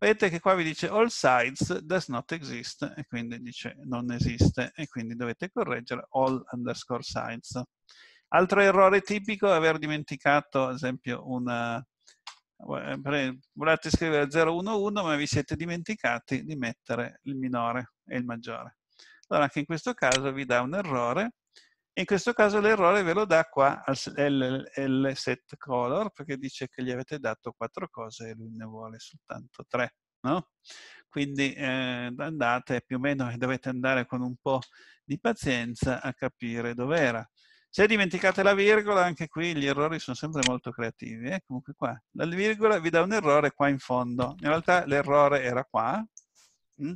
Vedete che qua vi dice all sides does not exist e quindi dice non esiste e quindi dovete correggere all underscore sides. Altro errore tipico è aver dimenticato, ad esempio, una... Eh, eh, volete scrivere 011 ma vi siete dimenticati di mettere il minore e il maggiore. Allora anche in questo caso vi dà un errore in questo caso l'errore ve lo dà qua al, al, perché dice che gli avete dato quattro cose e lui ne vuole soltanto tre. No? Quindi eh, andate più o meno, dovete andare con un po' di pazienza a capire dov'era. Se dimenticate la virgola, anche qui gli errori sono sempre molto creativi. Eh? Comunque qua, la virgola vi dà un errore qua in fondo. In realtà l'errore era qua. Mm?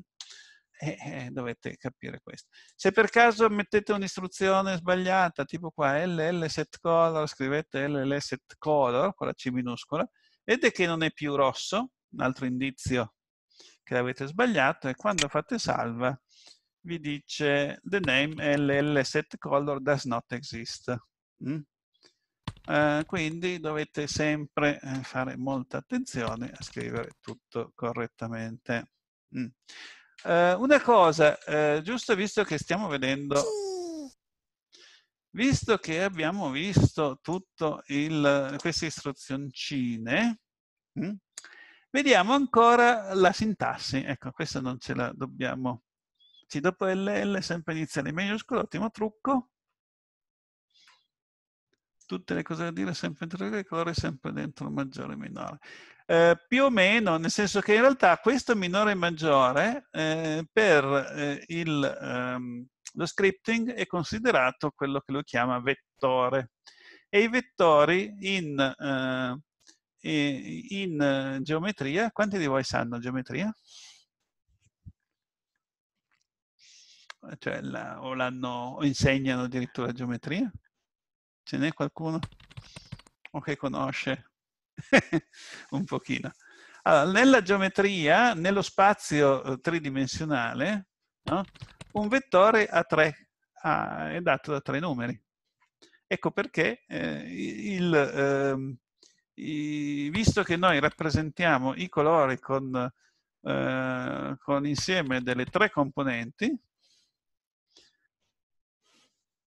Eh, eh, dovete capire questo. Se per caso mettete un'istruzione sbagliata, tipo qua LL set color, scrivete LL set color con la C minuscola, vedete che non è più rosso, un altro indizio che l'avete sbagliato, e quando fate salva vi dice the name LL set color does not exist. Mm? Uh, quindi dovete sempre eh, fare molta attenzione a scrivere tutto correttamente. Mm. Uh, una cosa, uh, giusto visto che stiamo vedendo, visto che abbiamo visto tutte queste istruzioncine, mh, hm, vediamo ancora la sintassi. Ecco, questa non ce la dobbiamo. Sì, dopo LL sempre iniziale in maiuscolo, ottimo trucco. Tutte le cose da dire sempre dentro il colore, sempre dentro maggiore e minore. Eh, più o meno, nel senso che in realtà questo minore e maggiore eh, per eh, il, ehm, lo scripting è considerato quello che lui chiama vettore. E i vettori in, eh, in geometria, quanti di voi sanno geometria? Cioè, la, o, o insegnano addirittura geometria? Ce n'è qualcuno o che conosce? un pochino. Allora, nella geometria, nello spazio eh, tridimensionale, no? un vettore a tre, a, è dato da tre numeri. Ecco perché, eh, il, eh, i, visto che noi rappresentiamo i colori con, eh, con insieme delle tre componenti,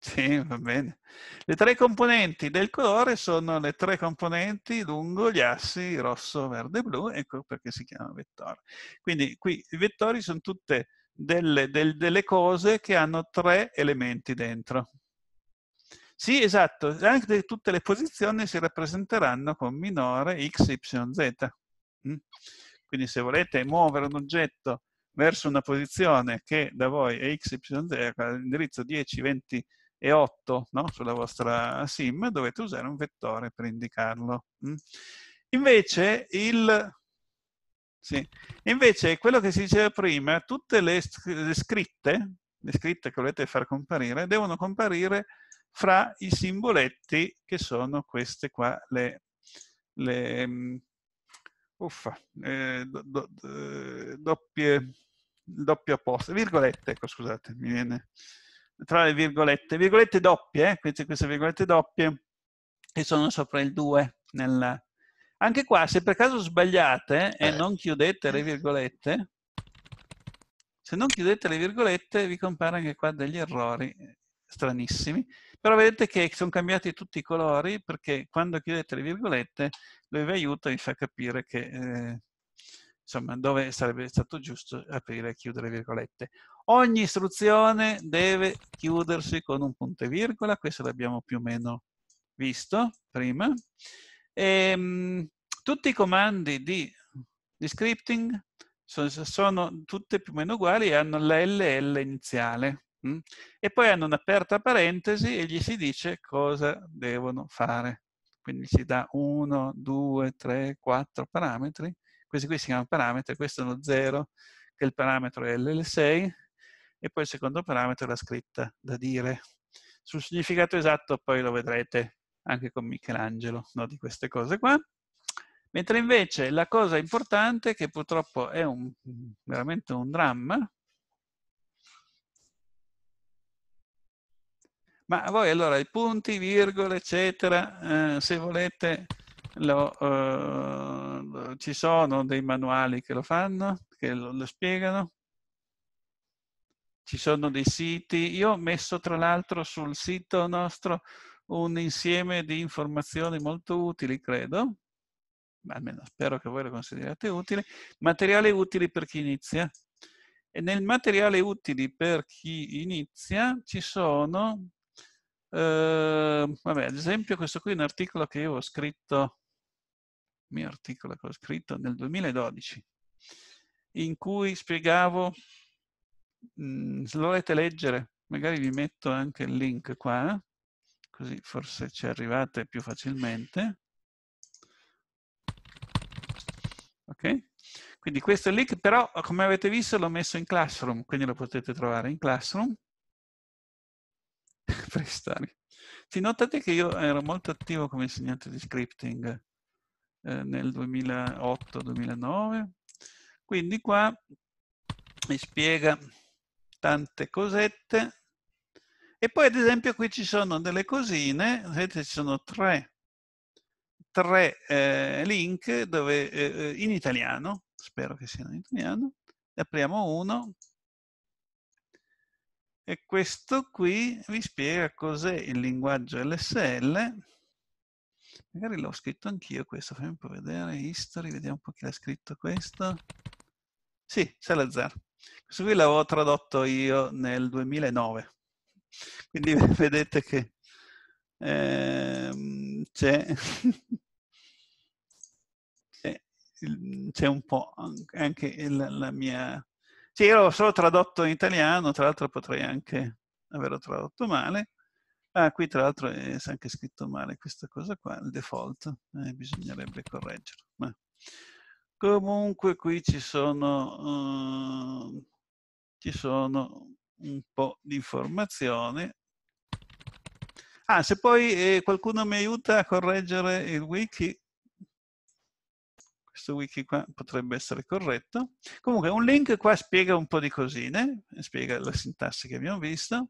sì, va bene. Le tre componenti del colore sono le tre componenti lungo gli assi rosso, verde e blu, ecco perché si chiama vettore. Quindi qui i vettori sono tutte delle, del, delle cose che hanno tre elementi dentro. Sì, esatto, anche tutte le posizioni si rappresenteranno con minore x, y, z. Mm? Quindi se volete muovere un oggetto verso una posizione che da voi è x, y, z, all'indirizzo 10, 20, e 8 no? sulla vostra sim, dovete usare un vettore per indicarlo. Mm. Invece, il, sì, invece quello che si diceva prima, tutte le, le, scritte, le scritte che volete far comparire, devono comparire fra i simboletti che sono queste qua, le, le mm, uffa, eh, do, do, eh, doppie, doppio apposto, virgolette, ecco scusate, mi viene tra le virgolette, virgolette doppie, eh, queste, queste, virgolette doppie che sono sopra il 2. Nel... Anche qua, se per caso sbagliate e eh. non chiudete le virgolette, se non chiudete le virgolette vi compare anche qua degli errori eh, stranissimi, però vedete che sono cambiati tutti i colori perché quando chiudete le virgolette lui vi aiuta e vi fa capire che, eh, insomma, dove sarebbe stato giusto aprire e chiudere le virgolette. Ogni istruzione deve chiudersi con un punto e virgola, questo l'abbiamo più o meno visto prima. E, ehm, tutti i comandi di, di scripting sono, sono tutte più o meno uguali e hanno la LL iniziale. Mm? E poi hanno un'aperta parentesi e gli si dice cosa devono fare. Quindi si dà 1, 2, 3, 4 parametri. Questi qui si chiamano parametri, questo è lo 0, che è il parametro LL6, e poi il secondo parametro è la scritta da dire. Sul significato esatto poi lo vedrete anche con Michelangelo, no, di queste cose qua. Mentre invece la cosa importante, che purtroppo è un, veramente un dramma, ma voi allora i punti, virgole, eccetera, eh, se volete lo, eh, ci sono dei manuali che lo fanno, che lo, lo spiegano, ci sono dei siti. Io ho messo tra l'altro sul sito nostro un insieme di informazioni molto utili, credo, almeno spero che voi le consideriate utili, materiale utili per chi inizia. E nel materiale utili per chi inizia ci sono, eh, vabbè, ad esempio questo qui è un articolo che io ho scritto, mio articolo che ho scritto nel 2012, in cui spiegavo Mm, se lo volete leggere, magari vi metto anche il link qua, così forse ci arrivate più facilmente. Ok? Quindi questo è il link, però come avete visto l'ho messo in Classroom, quindi lo potete trovare in Classroom. Prestare. Ti notate che io ero molto attivo come insegnante di scripting eh, nel 2008-2009, quindi qua mi spiega tante cosette. E poi ad esempio qui ci sono delle cosine, vedete ci sono tre, tre eh, link dove, eh, eh in italiano, spero che siano in italiano, ne apriamo uno e questo qui vi spiega cos'è il linguaggio LSL. Magari l'ho scritto anch'io questo, fammi un po' vedere, history, vediamo un po' chi l'ha scritto questo. Sì, Salazar. Questo qui l'avevo tradotto io nel 2009. Quindi vedete che ehm, c'è, c'è un po' anche la, la mia... Sì, io l'ho solo tradotto in italiano, tra l'altro potrei anche averlo tradotto male. Ah, qui tra l'altro è anche scritto male questa cosa qua, il default, eh, bisognerebbe correggerlo. Ma Comunque qui ci sono, uh, ci sono un po' di informazioni. Ah, se poi eh, qualcuno mi aiuta a correggere il wiki, questo wiki qua potrebbe essere corretto. Comunque un link qua spiega un po' di cosine, spiega la sintassi che abbiamo visto.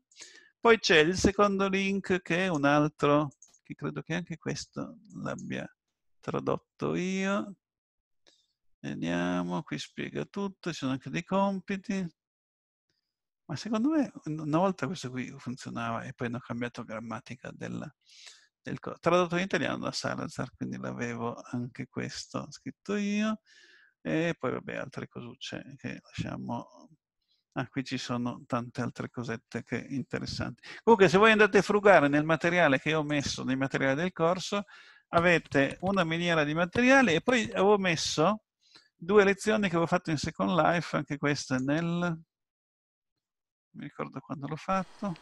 Poi c'è il secondo link che è un altro, che credo che anche questo l'abbia tradotto io, Vediamo, qui spiega tutto, ci sono anche dei compiti. Ma secondo me una volta questo qui funzionava e poi hanno cambiato grammatica del, del tradotto in italiano da Salazar, quindi l'avevo anche questo scritto io. E poi vabbè, altre cosucce che lasciamo Ah, qui ci sono tante altre cosette che interessanti. Comunque, se voi andate a frugare nel materiale che ho messo, nei materiali del corso, avete una miniera di materiale e poi avevo messo due lezioni che avevo fatto in Second Life, anche questa nel... Non mi ricordo quando l'ho fatto.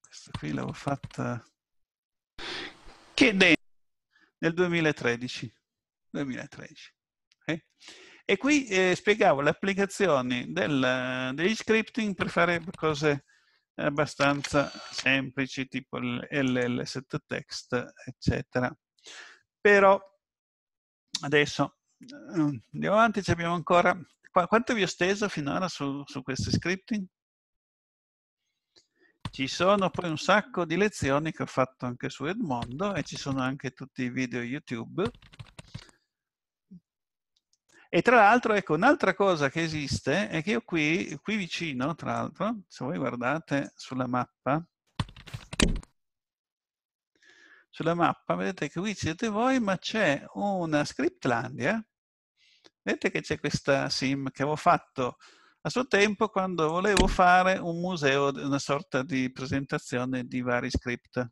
Questa qui l'avevo fatta... Che dentro nel 2013. 2013. Okay? E qui eh, spiegavo le applicazioni del, degli scripting per fare cose abbastanza semplici, tipo l'LL set text, eccetera. Però adesso ehm, andiamo avanti, abbiamo ancora... Quanto vi ho steso finora su, su questi scripting? Ci sono poi un sacco di lezioni che ho fatto anche su Edmondo e ci sono anche tutti i video YouTube. E tra l'altro, ecco, un'altra cosa che esiste è che io qui, qui vicino, tra l'altro, se voi guardate sulla mappa, sulla mappa, vedete che qui siete voi, ma c'è una Scriptlandia. Vedete che c'è questa sim che avevo fatto a suo tempo quando volevo fare un museo, una sorta di presentazione di vari script.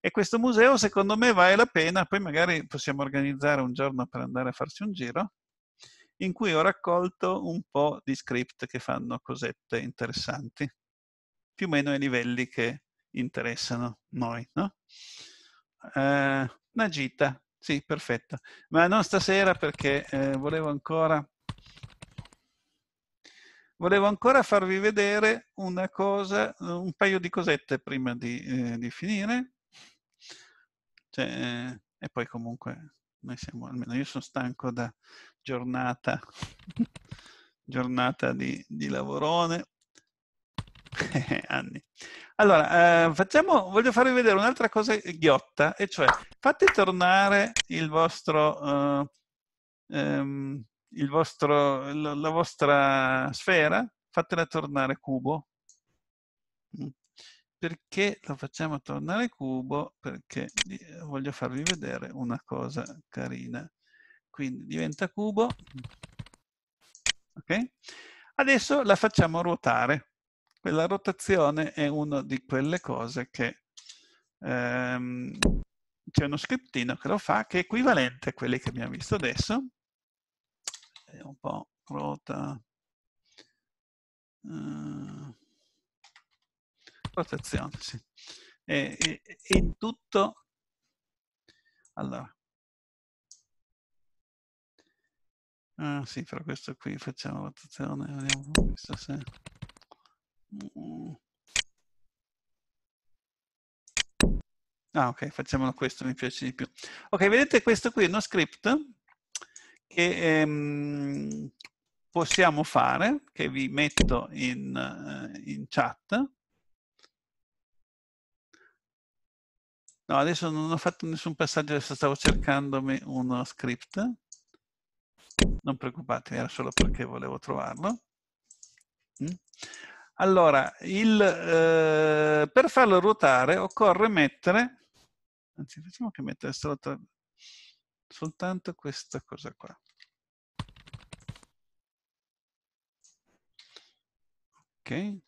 E questo museo secondo me vale la pena, poi magari possiamo organizzare un giorno per andare a farsi un giro, in cui ho raccolto un po' di script che fanno cosette interessanti, più o meno ai livelli che interessano noi, no? Eh, una gita, sì, perfetto. Ma non stasera perché eh, volevo ancora... Volevo ancora farvi vedere una cosa, un paio di cosette prima di, eh, di finire. Cioè, eh, e poi comunque noi siamo, almeno io sono stanco da giornata, giornata di, di lavorone. anni. Allora, eh, facciamo, voglio farvi vedere un'altra cosa ghiotta, e cioè fate tornare il vostro, eh, ehm, il vostro la, la, vostra sfera, fatela tornare cubo. Mm. Perché la facciamo tornare cubo? Perché voglio farvi vedere una cosa carina. Quindi diventa cubo. Ok? Adesso la facciamo ruotare quella rotazione è una di quelle cose che ehm, c'è uno scriptino che lo fa che è equivalente a quelli che abbiamo visto adesso. Vediamo un po' rota. Uh, rotazione, sì. E, e, in tutto... Allora. Ah, sì, fra questo qui facciamo rotazione, vediamo questo se... Ah, ok, facciamolo questo, mi piace di più. Ok, vedete questo qui è uno script che ehm, possiamo fare, che vi metto in, eh, in chat. No, adesso non ho fatto nessun passaggio, adesso stavo cercandomi uno script. Non preoccupatevi, era solo perché volevo trovarlo. Mm. Allora, il, eh, per farlo ruotare occorre mettere, anzi facciamo che mettere soltanto questa cosa qua. Ok.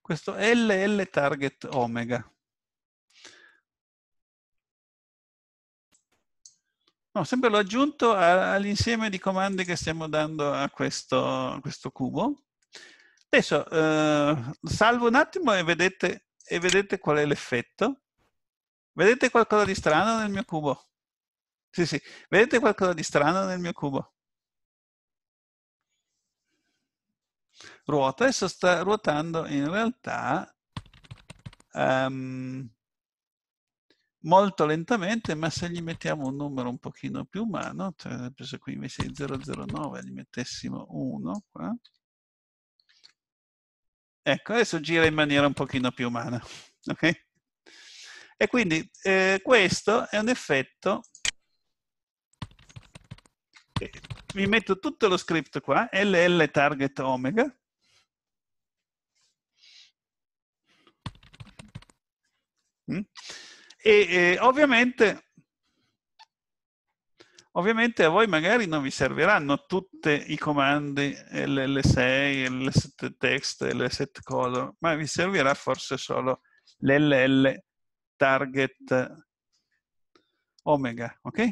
Questo LL target omega. No, sempre l'ho aggiunto all'insieme di comandi che stiamo dando a questo, a questo cubo. Adesso eh, salvo un attimo e vedete, e vedete qual è l'effetto. Vedete qualcosa di strano nel mio cubo? Sì, sì, vedete qualcosa di strano nel mio cubo? Ruota, adesso sta ruotando in realtà um, molto lentamente, ma se gli mettiamo un numero un pochino più umano, cioè, per esempio qui invece di 009 gli mettessimo 1, qua, Ecco, adesso gira in maniera un pochino più umana. Okay? E quindi eh, questo è un effetto... Mi metto tutto lo script qua, LL target omega, mm? E eh, ovviamente Ovviamente a voi magari non vi serviranno tutti i comandi LL6, l 7 text, l 7 color, ma vi servirà forse solo l'LL target omega, ok?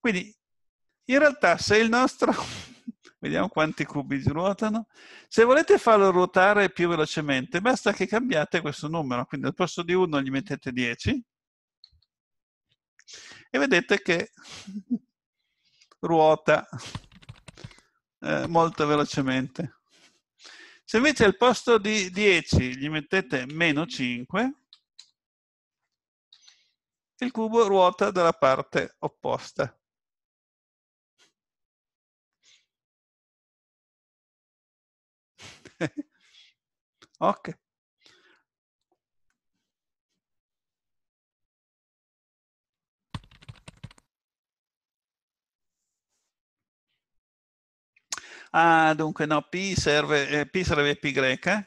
Quindi in realtà se il nostro, vediamo quanti cubi ruotano, se volete farlo ruotare più velocemente basta che cambiate questo numero, quindi al posto di 1 gli mettete 10, e vedete che ruota eh, molto velocemente. Se invece al posto di 10 gli mettete meno 5, il cubo ruota dalla parte opposta. ok. Ah, dunque no, P, serve, eh, P sarebbe P greca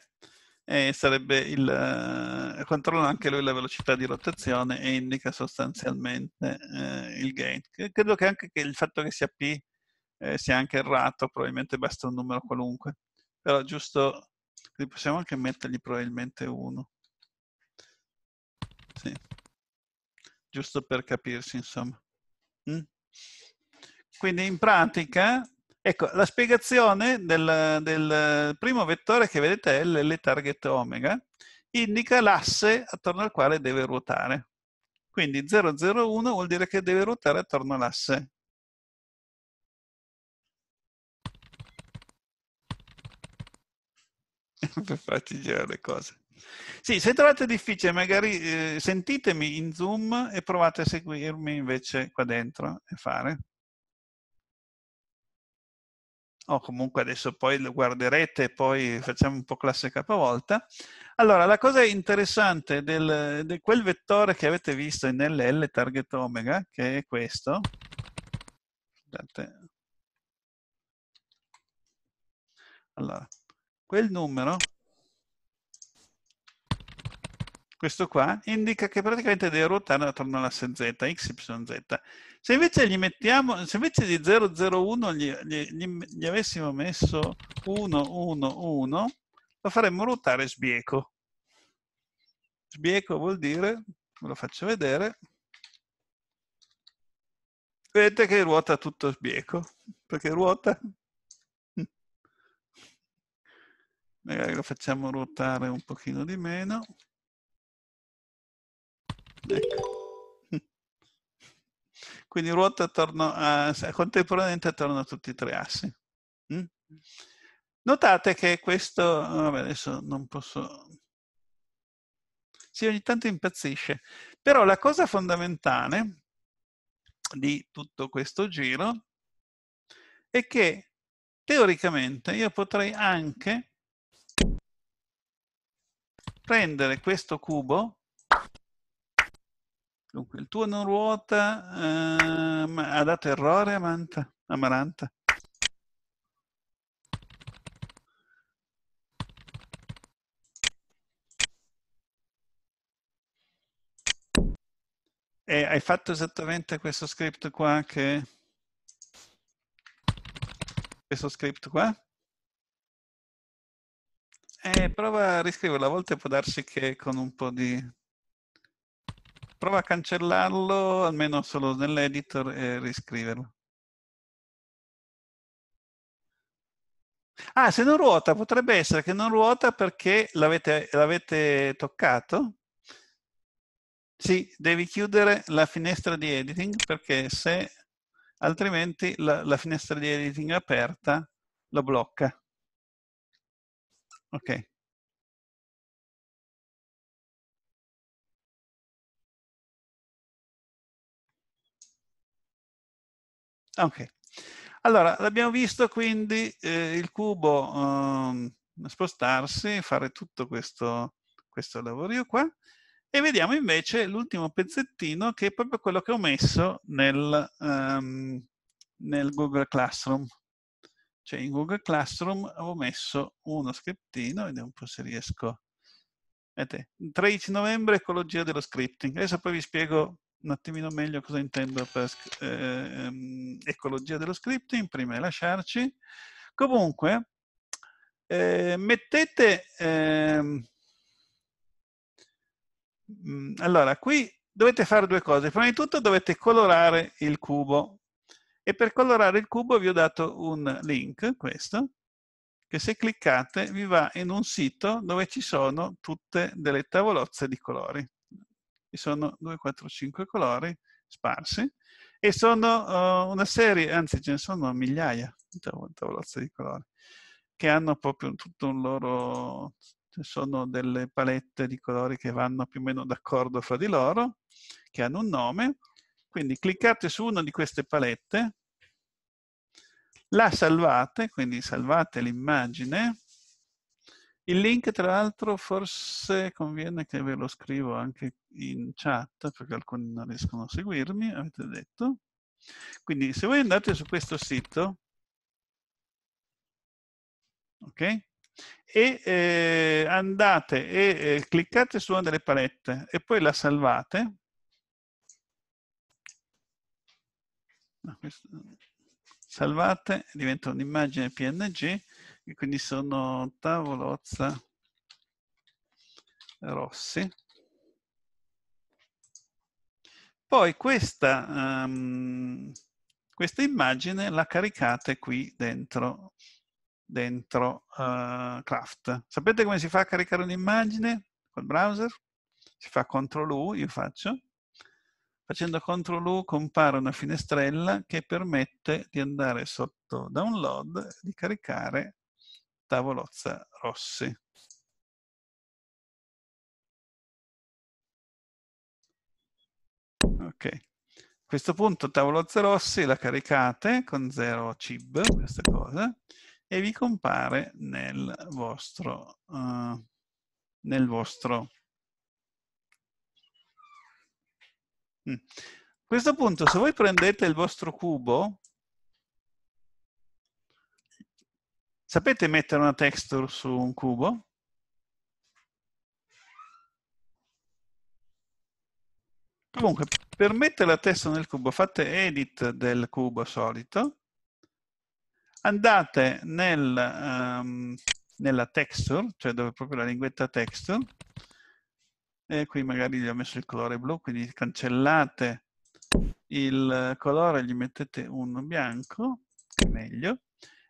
e sarebbe il, eh, controlla anche lui la velocità di rotazione e indica sostanzialmente eh, il gain. Credo che anche che il fatto che sia P eh, sia anche errato, probabilmente basta un numero qualunque. Però giusto, possiamo anche mettergli probabilmente 1. Sì. Giusto per capirsi, insomma. Mm? Quindi in pratica Ecco, la spiegazione del, del primo vettore che vedete è L target omega, indica l'asse attorno al quale deve ruotare. Quindi 001 vuol dire che deve ruotare attorno all'asse per farti girare le cose. Sì, se trovate difficile, magari eh, sentitemi in Zoom e provate a seguirmi invece qua dentro e fare o comunque adesso poi lo guarderete e poi facciamo un po' classe capovolta. Allora, la cosa interessante del, di quel vettore che avete visto nell'L target omega, che è questo, scusate, allora, quel numero questo qua, indica che praticamente deve ruotare attorno all'asse z, x, y, z. Se invece, gli mettiamo, se invece di 0, 0, 1 gli, gli, gli, gli avessimo messo 1, 1, 1, lo faremmo ruotare sbieco. Sbieco vuol dire, ve lo faccio vedere, vedete che ruota tutto sbieco, perché ruota magari lo facciamo ruotare un pochino di meno Ecco. Quindi ruota attorno a, eh, contemporaneamente attorno a tutti i tre assi. Mm? Notate che questo, vabbè, adesso non posso... Sì, ogni tanto impazzisce. Però la cosa fondamentale di tutto questo giro è che teoricamente io potrei anche prendere questo cubo Dunque, il tuo non ruota ehm, ha dato errore Amanta, Amaranta. E hai fatto esattamente questo script qua che... Questo script qua? E eh, prova a riscriverlo, a volte può darsi che con un po' di prova a cancellarlo, almeno solo nell'editor, e riscriverlo. Ah, se non ruota, potrebbe essere che non ruota perché l'avete toccato. Sì, devi chiudere la finestra di editing perché se altrimenti la, la finestra di editing aperta lo blocca. Ok. Ok. Allora, abbiamo visto quindi eh, il cubo eh, spostarsi, fare tutto questo, questo lavorio qua, e vediamo invece l'ultimo pezzettino che è proprio quello che ho messo nel, um, nel Google Classroom. Cioè in Google Classroom avevo messo uno scriptino, vediamo un po' se riesco. Vedete, 13 novembre, ecologia dello scripting. Adesso poi vi spiego un attimino meglio cosa intendo per eh, ecologia dello scripting prima di lasciarci. Comunque, eh, mettete... Eh, allora, qui dovete fare due cose. Prima di tutto dovete colorare il cubo. E per colorare il cubo vi ho dato un link, questo, che se cliccate vi va in un sito dove ci sono tutte delle tavolozze di colori ci sono 2, 4, 5 colori sparsi e sono uh, una serie, anzi ce ne sono migliaia di tavolozze di colori che hanno proprio tutto un loro, ci sono delle palette di colori che vanno più o meno d'accordo fra di loro, che hanno un nome, quindi cliccate su una di queste palette, la salvate, quindi salvate l'immagine, il link, tra l'altro, forse conviene che ve lo scrivo anche in chat, perché alcuni non riescono a seguirmi, avete detto. Quindi, se voi andate su questo sito, ok? E eh, andate e eh, cliccate su una delle palette e poi la salvate. No, questo... Salvate, diventa un'immagine PNG e quindi sono Tavolozza Rossi. Poi questa, um, questa immagine la caricate qui dentro, dentro uh, Craft. Sapete come si fa a caricare un'immagine col browser? Si fa CTRL U, io faccio. Facendo CTRL U compare una finestrella che permette di andare sotto download, di caricare Tavolozza Rossi. Ok. A questo punto Tavolozza Rossi la caricate con 0 cib, questa cosa, e vi compare nel vostro, uh, nel vostro mm. a questo punto, se voi prendete il vostro cubo Sapete mettere una texture su un cubo? Comunque, per mettere la texture nel cubo, fate edit del cubo solito, andate nel, um, nella texture, cioè dove è proprio la linguetta texture, e qui magari gli ho messo il colore blu, quindi cancellate il colore, gli mettete un bianco, meglio,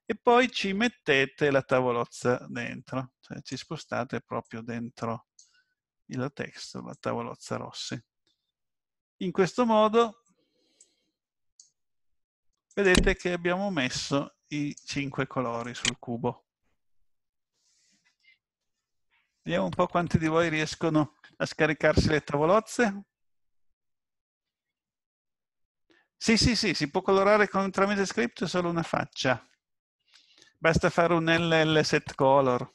e poi ci mettete la tavolozza dentro, cioè ci spostate proprio dentro il testo, la tavolozza rossi. In questo modo vedete che abbiamo messo i cinque colori sul cubo. Vediamo un po' quanti di voi riescono a scaricarsi le tavolozze. Sì, sì, sì, si può colorare con tramite script solo una faccia. Basta fare un LL set color.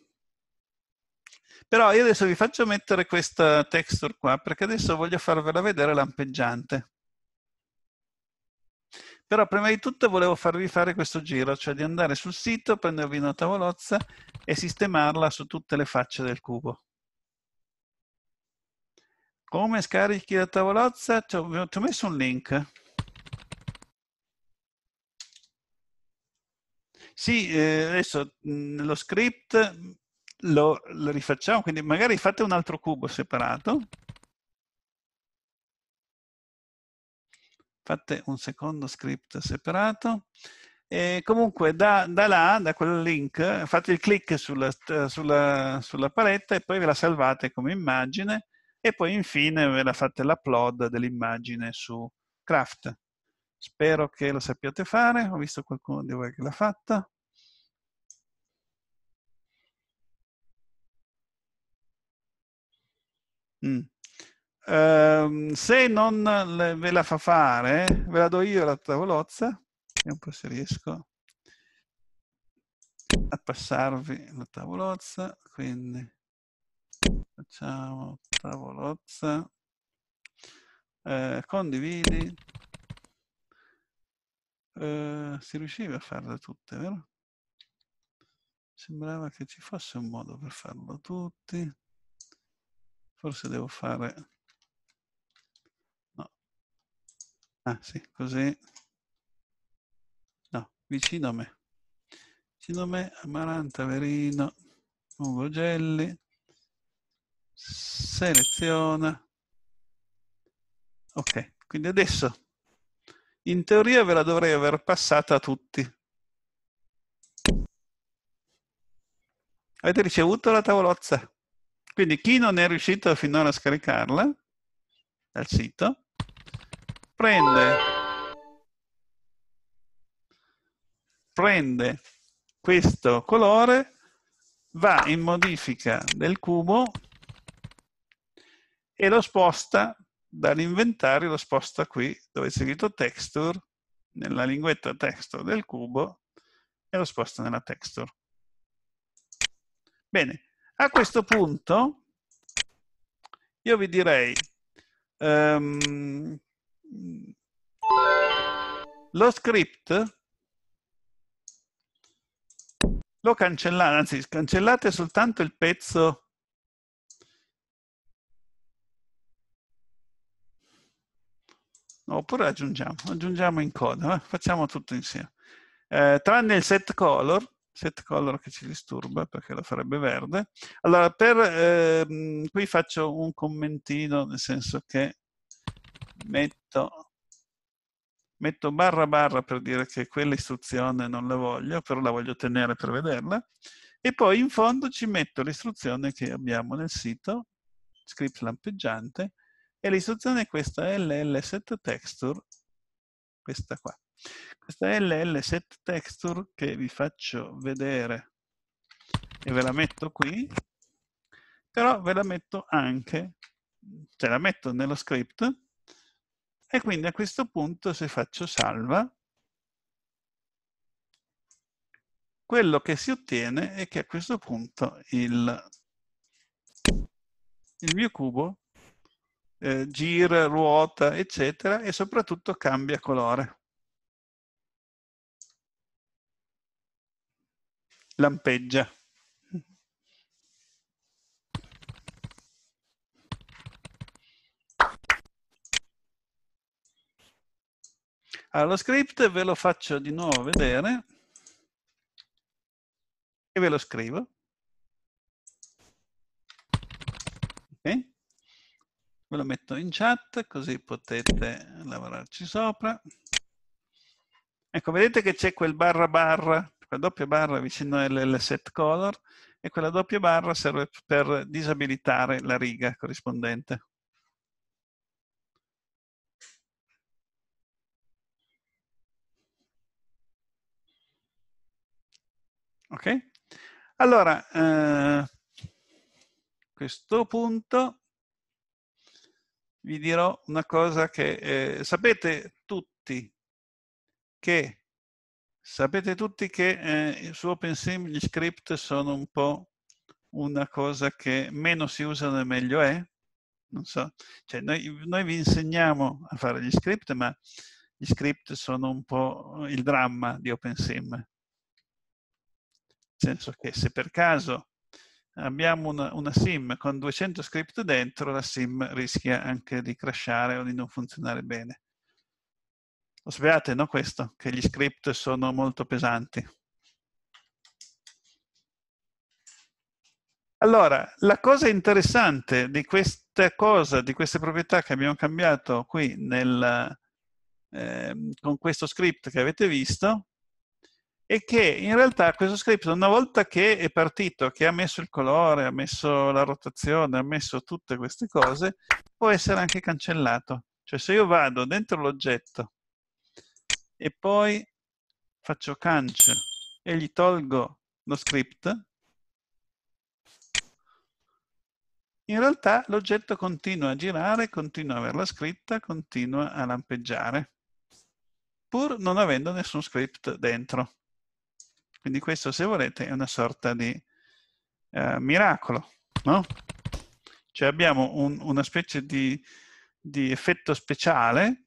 Però io adesso vi faccio mettere questa texture qua, perché adesso voglio farvela vedere lampeggiante. Però prima di tutto volevo farvi fare questo giro, cioè di andare sul sito, prendervi una tavolozza e sistemarla su tutte le facce del cubo. Come scarichi la tavolozza? Ci ci ho messo un link. Sì, eh, adesso mh, mhmm, lo script mhmm, lo, lo rifacciamo, quindi magari fate un altro cubo separato. Fate un secondo script separato. E comunque da, da, là, da quel link, fate il clic sulla, sulla, sulla, paletta e poi ve la salvate come immagine e poi infine ve la fate l'upload dell'immagine su Craft. Spero che lo sappiate fare, ho visto qualcuno di voi che l'ha fatta. Mm. Um, se non le, ve la fa fare, ve la do io la tavolozza, vediamo un po' se riesco a passarvi la tavolozza, quindi facciamo tavolozza, eh, condividi, Ehm, si riusciva a farle tutte, vero? Sembrava che ci fosse un modo per farlo tutti. Forse devo fare... No. Ah, sì, così. No, vicino a me. Vicino a me, Amaranta, Verino, Ugo Gelli. Seleziona. Ok, quindi adesso in teoria ve la dovrei aver passata a tutti. Avete ricevuto la tavolozza? Quindi chi non è riuscito finora a scaricarla dal sito, prende, prende questo colore, va in modifica del cubo e lo sposta dall'inventario lo sposta qui, dove è scritto texture, nella linguetta texture del cubo, e lo sposta nella texture. Bene, a questo punto io vi direi um, lo script lo cancellate, anzi cancellate soltanto il pezzo Oppure aggiungiamo, aggiungiamo in coda, eh? facciamo tutto insieme. Eh, tranne il set color, set color che ci disturba perché lo farebbe verde. Allora, per, eh, qui faccio un commentino, nel senso che metto, metto barra barra per dire che quell'istruzione non la voglio, però la voglio tenere per vederla. E poi in fondo ci metto l'istruzione che abbiamo nel sito, script lampeggiante, e l'istruzione è questa LL7 texture, questa qua. Questa LL7 texture che vi faccio vedere e ve la metto qui, però ve la metto anche, cioè la metto nello script e quindi a questo punto se faccio salva, quello che si ottiene è che a questo punto il, il mio cubo eh, gira, ruota, eccetera, e soprattutto cambia colore. Lampeggia. Allora, lo script ve lo faccio di nuovo vedere e ve lo scrivo. Ve lo metto in chat così potete lavorarci sopra. Ecco, vedete che c'è quel barra barra, quella doppia barra vicino all'L set color e quella doppia barra serve per disabilitare la riga corrispondente. Ok? Allora, eh, a questo punto vi dirò una cosa che eh, sapete tutti che sapete tutti che eh, su OpenSim gli script sono un po' una cosa che meno si usano e meglio è. Non so, cioè noi, noi vi insegniamo a fare gli script, ma gli script sono un po' il dramma di OpenSim. Nel senso che se per caso abbiamo una, una, sim con 200 script dentro, la sim rischia anche di crashare o di non funzionare bene. Lo sapevate, no, questo? Che gli script sono molto pesanti. Allora, la cosa interessante di questa cosa, di queste proprietà che abbiamo cambiato qui nel, eh, con questo script che avete visto, è che in realtà questo script una volta che è partito, che ha messo il colore, ha messo la rotazione, ha messo tutte queste cose, può essere anche cancellato. Cioè se io vado dentro l'oggetto e poi faccio cancel e gli tolgo lo script, in realtà l'oggetto continua a girare, continua a averla scritta, continua a lampeggiare, pur non avendo nessun script dentro. Quindi questo, se volete, è una sorta di eh, miracolo, no? Cioè abbiamo un, una specie di, di effetto speciale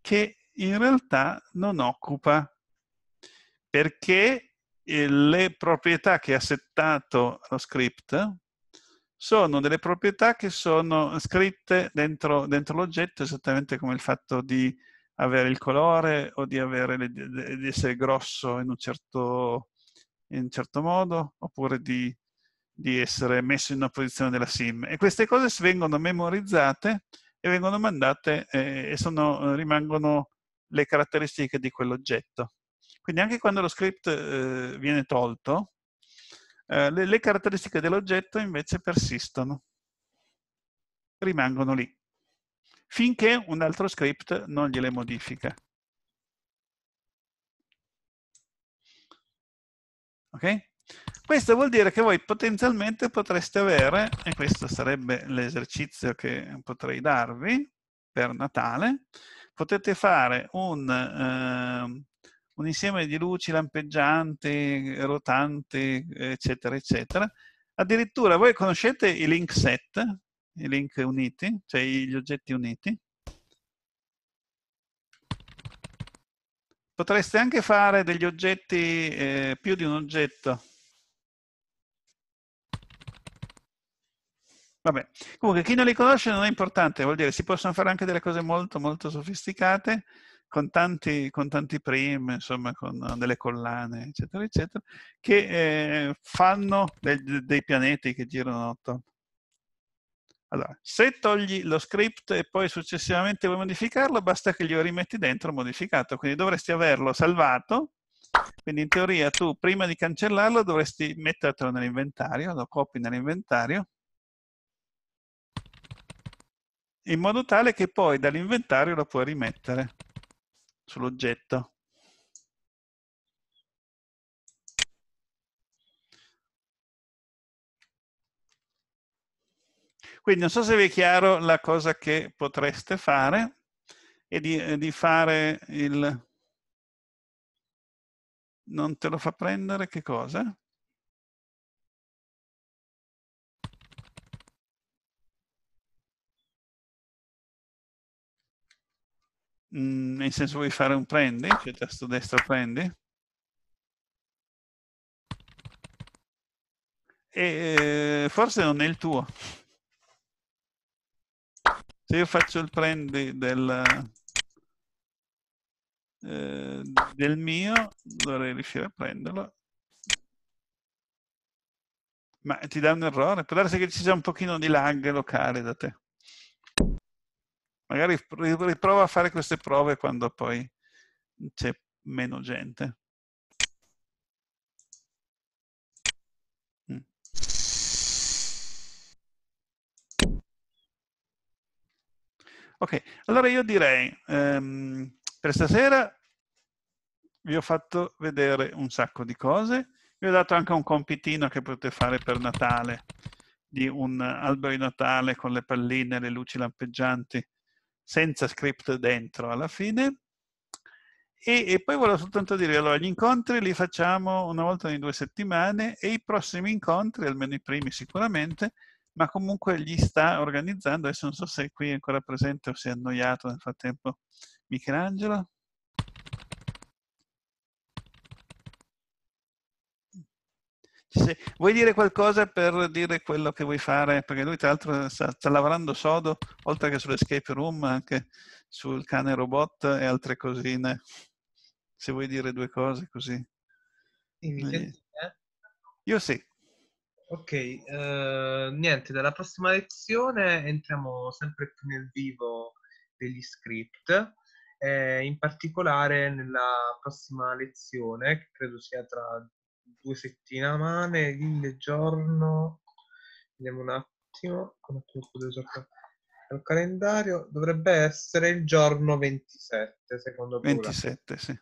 che in realtà non occupa perché eh, le proprietà che ha settato lo script sono delle proprietà che sono scritte dentro, dentro l'oggetto esattamente come il fatto di avere il colore o di, avere, di essere grosso in un certo, in un certo modo, oppure di, di, essere messo in una posizione della sim. E queste cose vengono memorizzate e vengono mandate eh, e sono, eh, rimangono le caratteristiche di quell'oggetto. Quindi anche quando lo script eh, viene tolto, eh, le, le caratteristiche dell'oggetto invece persistono, rimangono lì finché un altro script non gliele modifica. Ok? Questo vuol dire che voi potenzialmente potreste avere, e questo sarebbe l'esercizio che potrei darvi per Natale, potete fare un, eh, un insieme di luci lampeggianti, rotanti, eccetera, eccetera. Addirittura voi conoscete i link set, i link uniti, cioè gli oggetti uniti. Potreste anche fare degli oggetti, eh, più di un oggetto. Vabbè, comunque chi non li conosce non è importante, vuol dire si possono fare anche delle cose molto molto sofisticate con tanti, con tanti prim, insomma con eh, delle collane eccetera eccetera, che eh, fanno del, dei pianeti che girano attorno. Allora, se togli lo script e poi successivamente vuoi modificarlo, basta che glielo rimetti dentro modificato, quindi dovresti averlo salvato, quindi in teoria tu prima di cancellarlo dovresti mettertelo nell'inventario, lo copi nell'inventario, in modo tale che poi dall'inventario lo puoi rimettere sull'oggetto. Quindi non so se vi è chiaro la cosa che potreste fare e di, eh, di fare il... Non te lo fa prendere che cosa? Mm, nel senso vuoi fare un prendi? C'è cioè, il tasto destro prendi? E eh, forse non è il tuo se io faccio il prendi del, eh, del mio, dovrei riuscire a prenderlo. Ma ti dà un errore? Può darsi che ci sia un pochino di lag locale da te. Magari riprova a fare queste prove quando poi c'è meno gente. Ok, allora io direi, ehm, per stasera vi ho fatto vedere un sacco di cose, vi ho dato anche un compitino che potete fare per Natale, di un albero di Natale con le palline le luci lampeggianti, senza script dentro alla fine. E, e, poi volevo soltanto dire, allora, gli incontri li facciamo una volta ogni due settimane e i prossimi incontri, almeno i primi sicuramente, ma comunque gli sta organizzando. Adesso non so se è qui ancora presente o si è annoiato nel frattempo Michelangelo. Se vuoi dire qualcosa per dire quello che vuoi fare? Perché lui tra l'altro sta, sta, lavorando sodo, oltre che sull'escape room, anche sul cane robot e altre cosine. Se vuoi dire due cose così. Io sì. Ok, eh, niente, dalla prossima lezione entriamo sempre più nel vivo degli script, eh, in particolare nella prossima lezione, che credo sia tra due settimane, il giorno, vediamo un attimo, un attimo il calendario, dovrebbe essere il giorno 27, secondo me. 27, sì.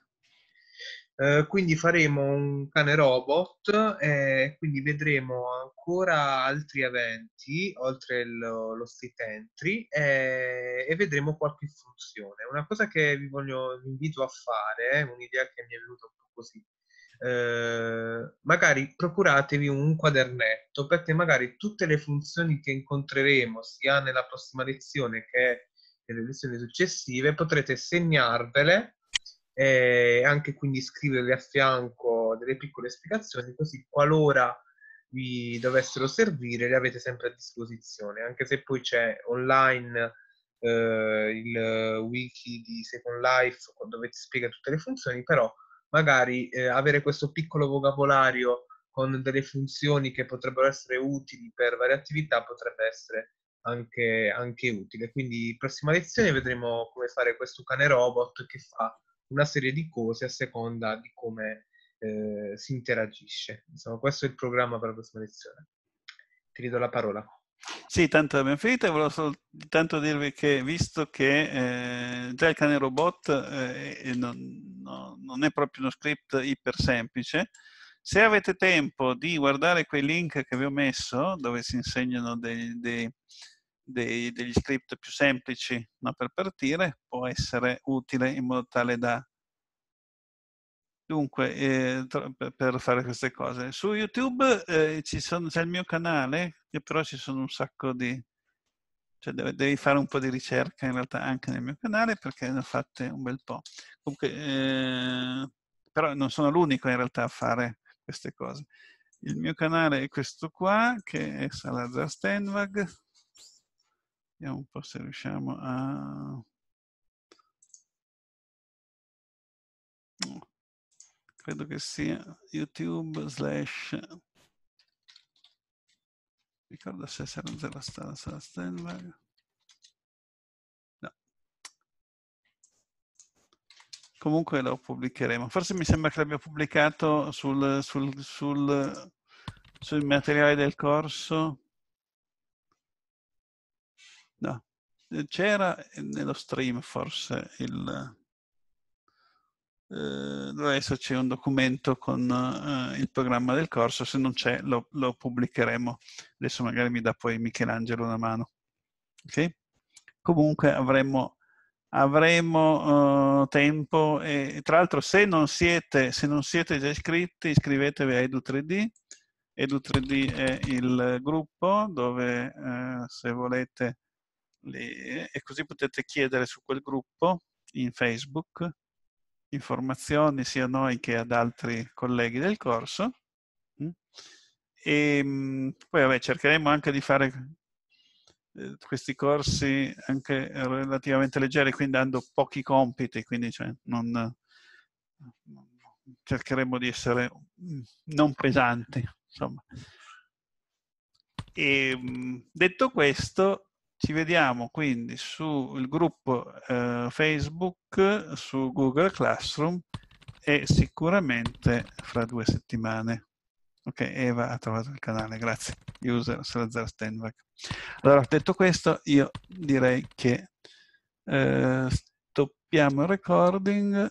Eh, quindi faremo un cane robot e eh, quindi vedremo ancora altri eventi oltre lo, lo state entry e, eh, e, vedremo qualche funzione. Una cosa che vi, voglio, vi invito a fare, un'idea che mi è venuta un po' così, eh, magari procuratevi un quadernetto perché magari tutte le funzioni che incontreremo sia nella prossima lezione che nelle lezioni successive potrete segnarvele e eh, anche quindi scrivervi a fianco delle piccole spiegazioni così qualora vi dovessero servire le avete sempre a disposizione anche se poi c'è online eh, il wiki di Second Life dove ti spiega tutte le funzioni però magari eh, avere questo piccolo vocabolario con delle funzioni che potrebbero essere utili per varie attività potrebbe essere anche, anche utile quindi prossima lezione vedremo come fare questo cane robot che fa una serie di cose a seconda di come eh, si interagisce. Insomma, questo è il programma per la prossima lezione. Ti ridò la parola. Sì, tanto abbiamo finito. Volevo soltanto dirvi che, visto che eh, già il cane robot eh, non, no, non, è proprio uno script iper semplice, se avete tempo di guardare quei link che vi ho messo, dove si insegnano dei, dei dei, degli script più semplici no, per partire può essere utile in modo tale da Dunque, eh, per fare queste cose. Su YouTube eh, sono, c'è il mio canale, che però ci sono un sacco di... Cioè devi, devi fare un po' di ricerca in realtà anche nel mio canale perché ne ho fatte un bel po'. Comunque, eh, però non sono l'unico in realtà a fare queste cose. Il mio canale è questo qua, che è Salazar Stenvag, Vediamo un po' se riusciamo a... Credo che sia YouTube slash... Ricordo se sarà la sala Stenberg. No. Comunque lo pubblicheremo. Forse mi sembra che l'abbia pubblicato sul, sul, sul, sui materiali del corso. No, eh, c'era eh, nello stream forse il... Eh, deve esserci un documento con eh, il programma del corso, se non c'è lo, lo, pubblicheremo. Adesso magari mi dà poi Michelangelo una mano. Okay? Comunque avremo, avremo eh, tempo e tra l'altro se, se non siete già iscritti iscrivetevi a Edu3D. Edu3D è il gruppo dove eh, se volete le, e così potete chiedere su quel gruppo in Facebook informazioni sia a noi che ad altri colleghi del corso. Mm, e mm, poi vabbè, cercheremo anche di fare eh, questi corsi anche relativamente leggeri, quindi dando pochi compiti, quindi cioè non, cercheremo di essere mm, non pesanti. Insomma. E, detto questo, ci vediamo quindi sul gruppo eh, Facebook, su Google Classroom e sicuramente fra due settimane. Ok, Eva ha trovato il canale, grazie. User Salazar Stenberg. Allora, detto questo, io direi che eh, stoppiamo il recording.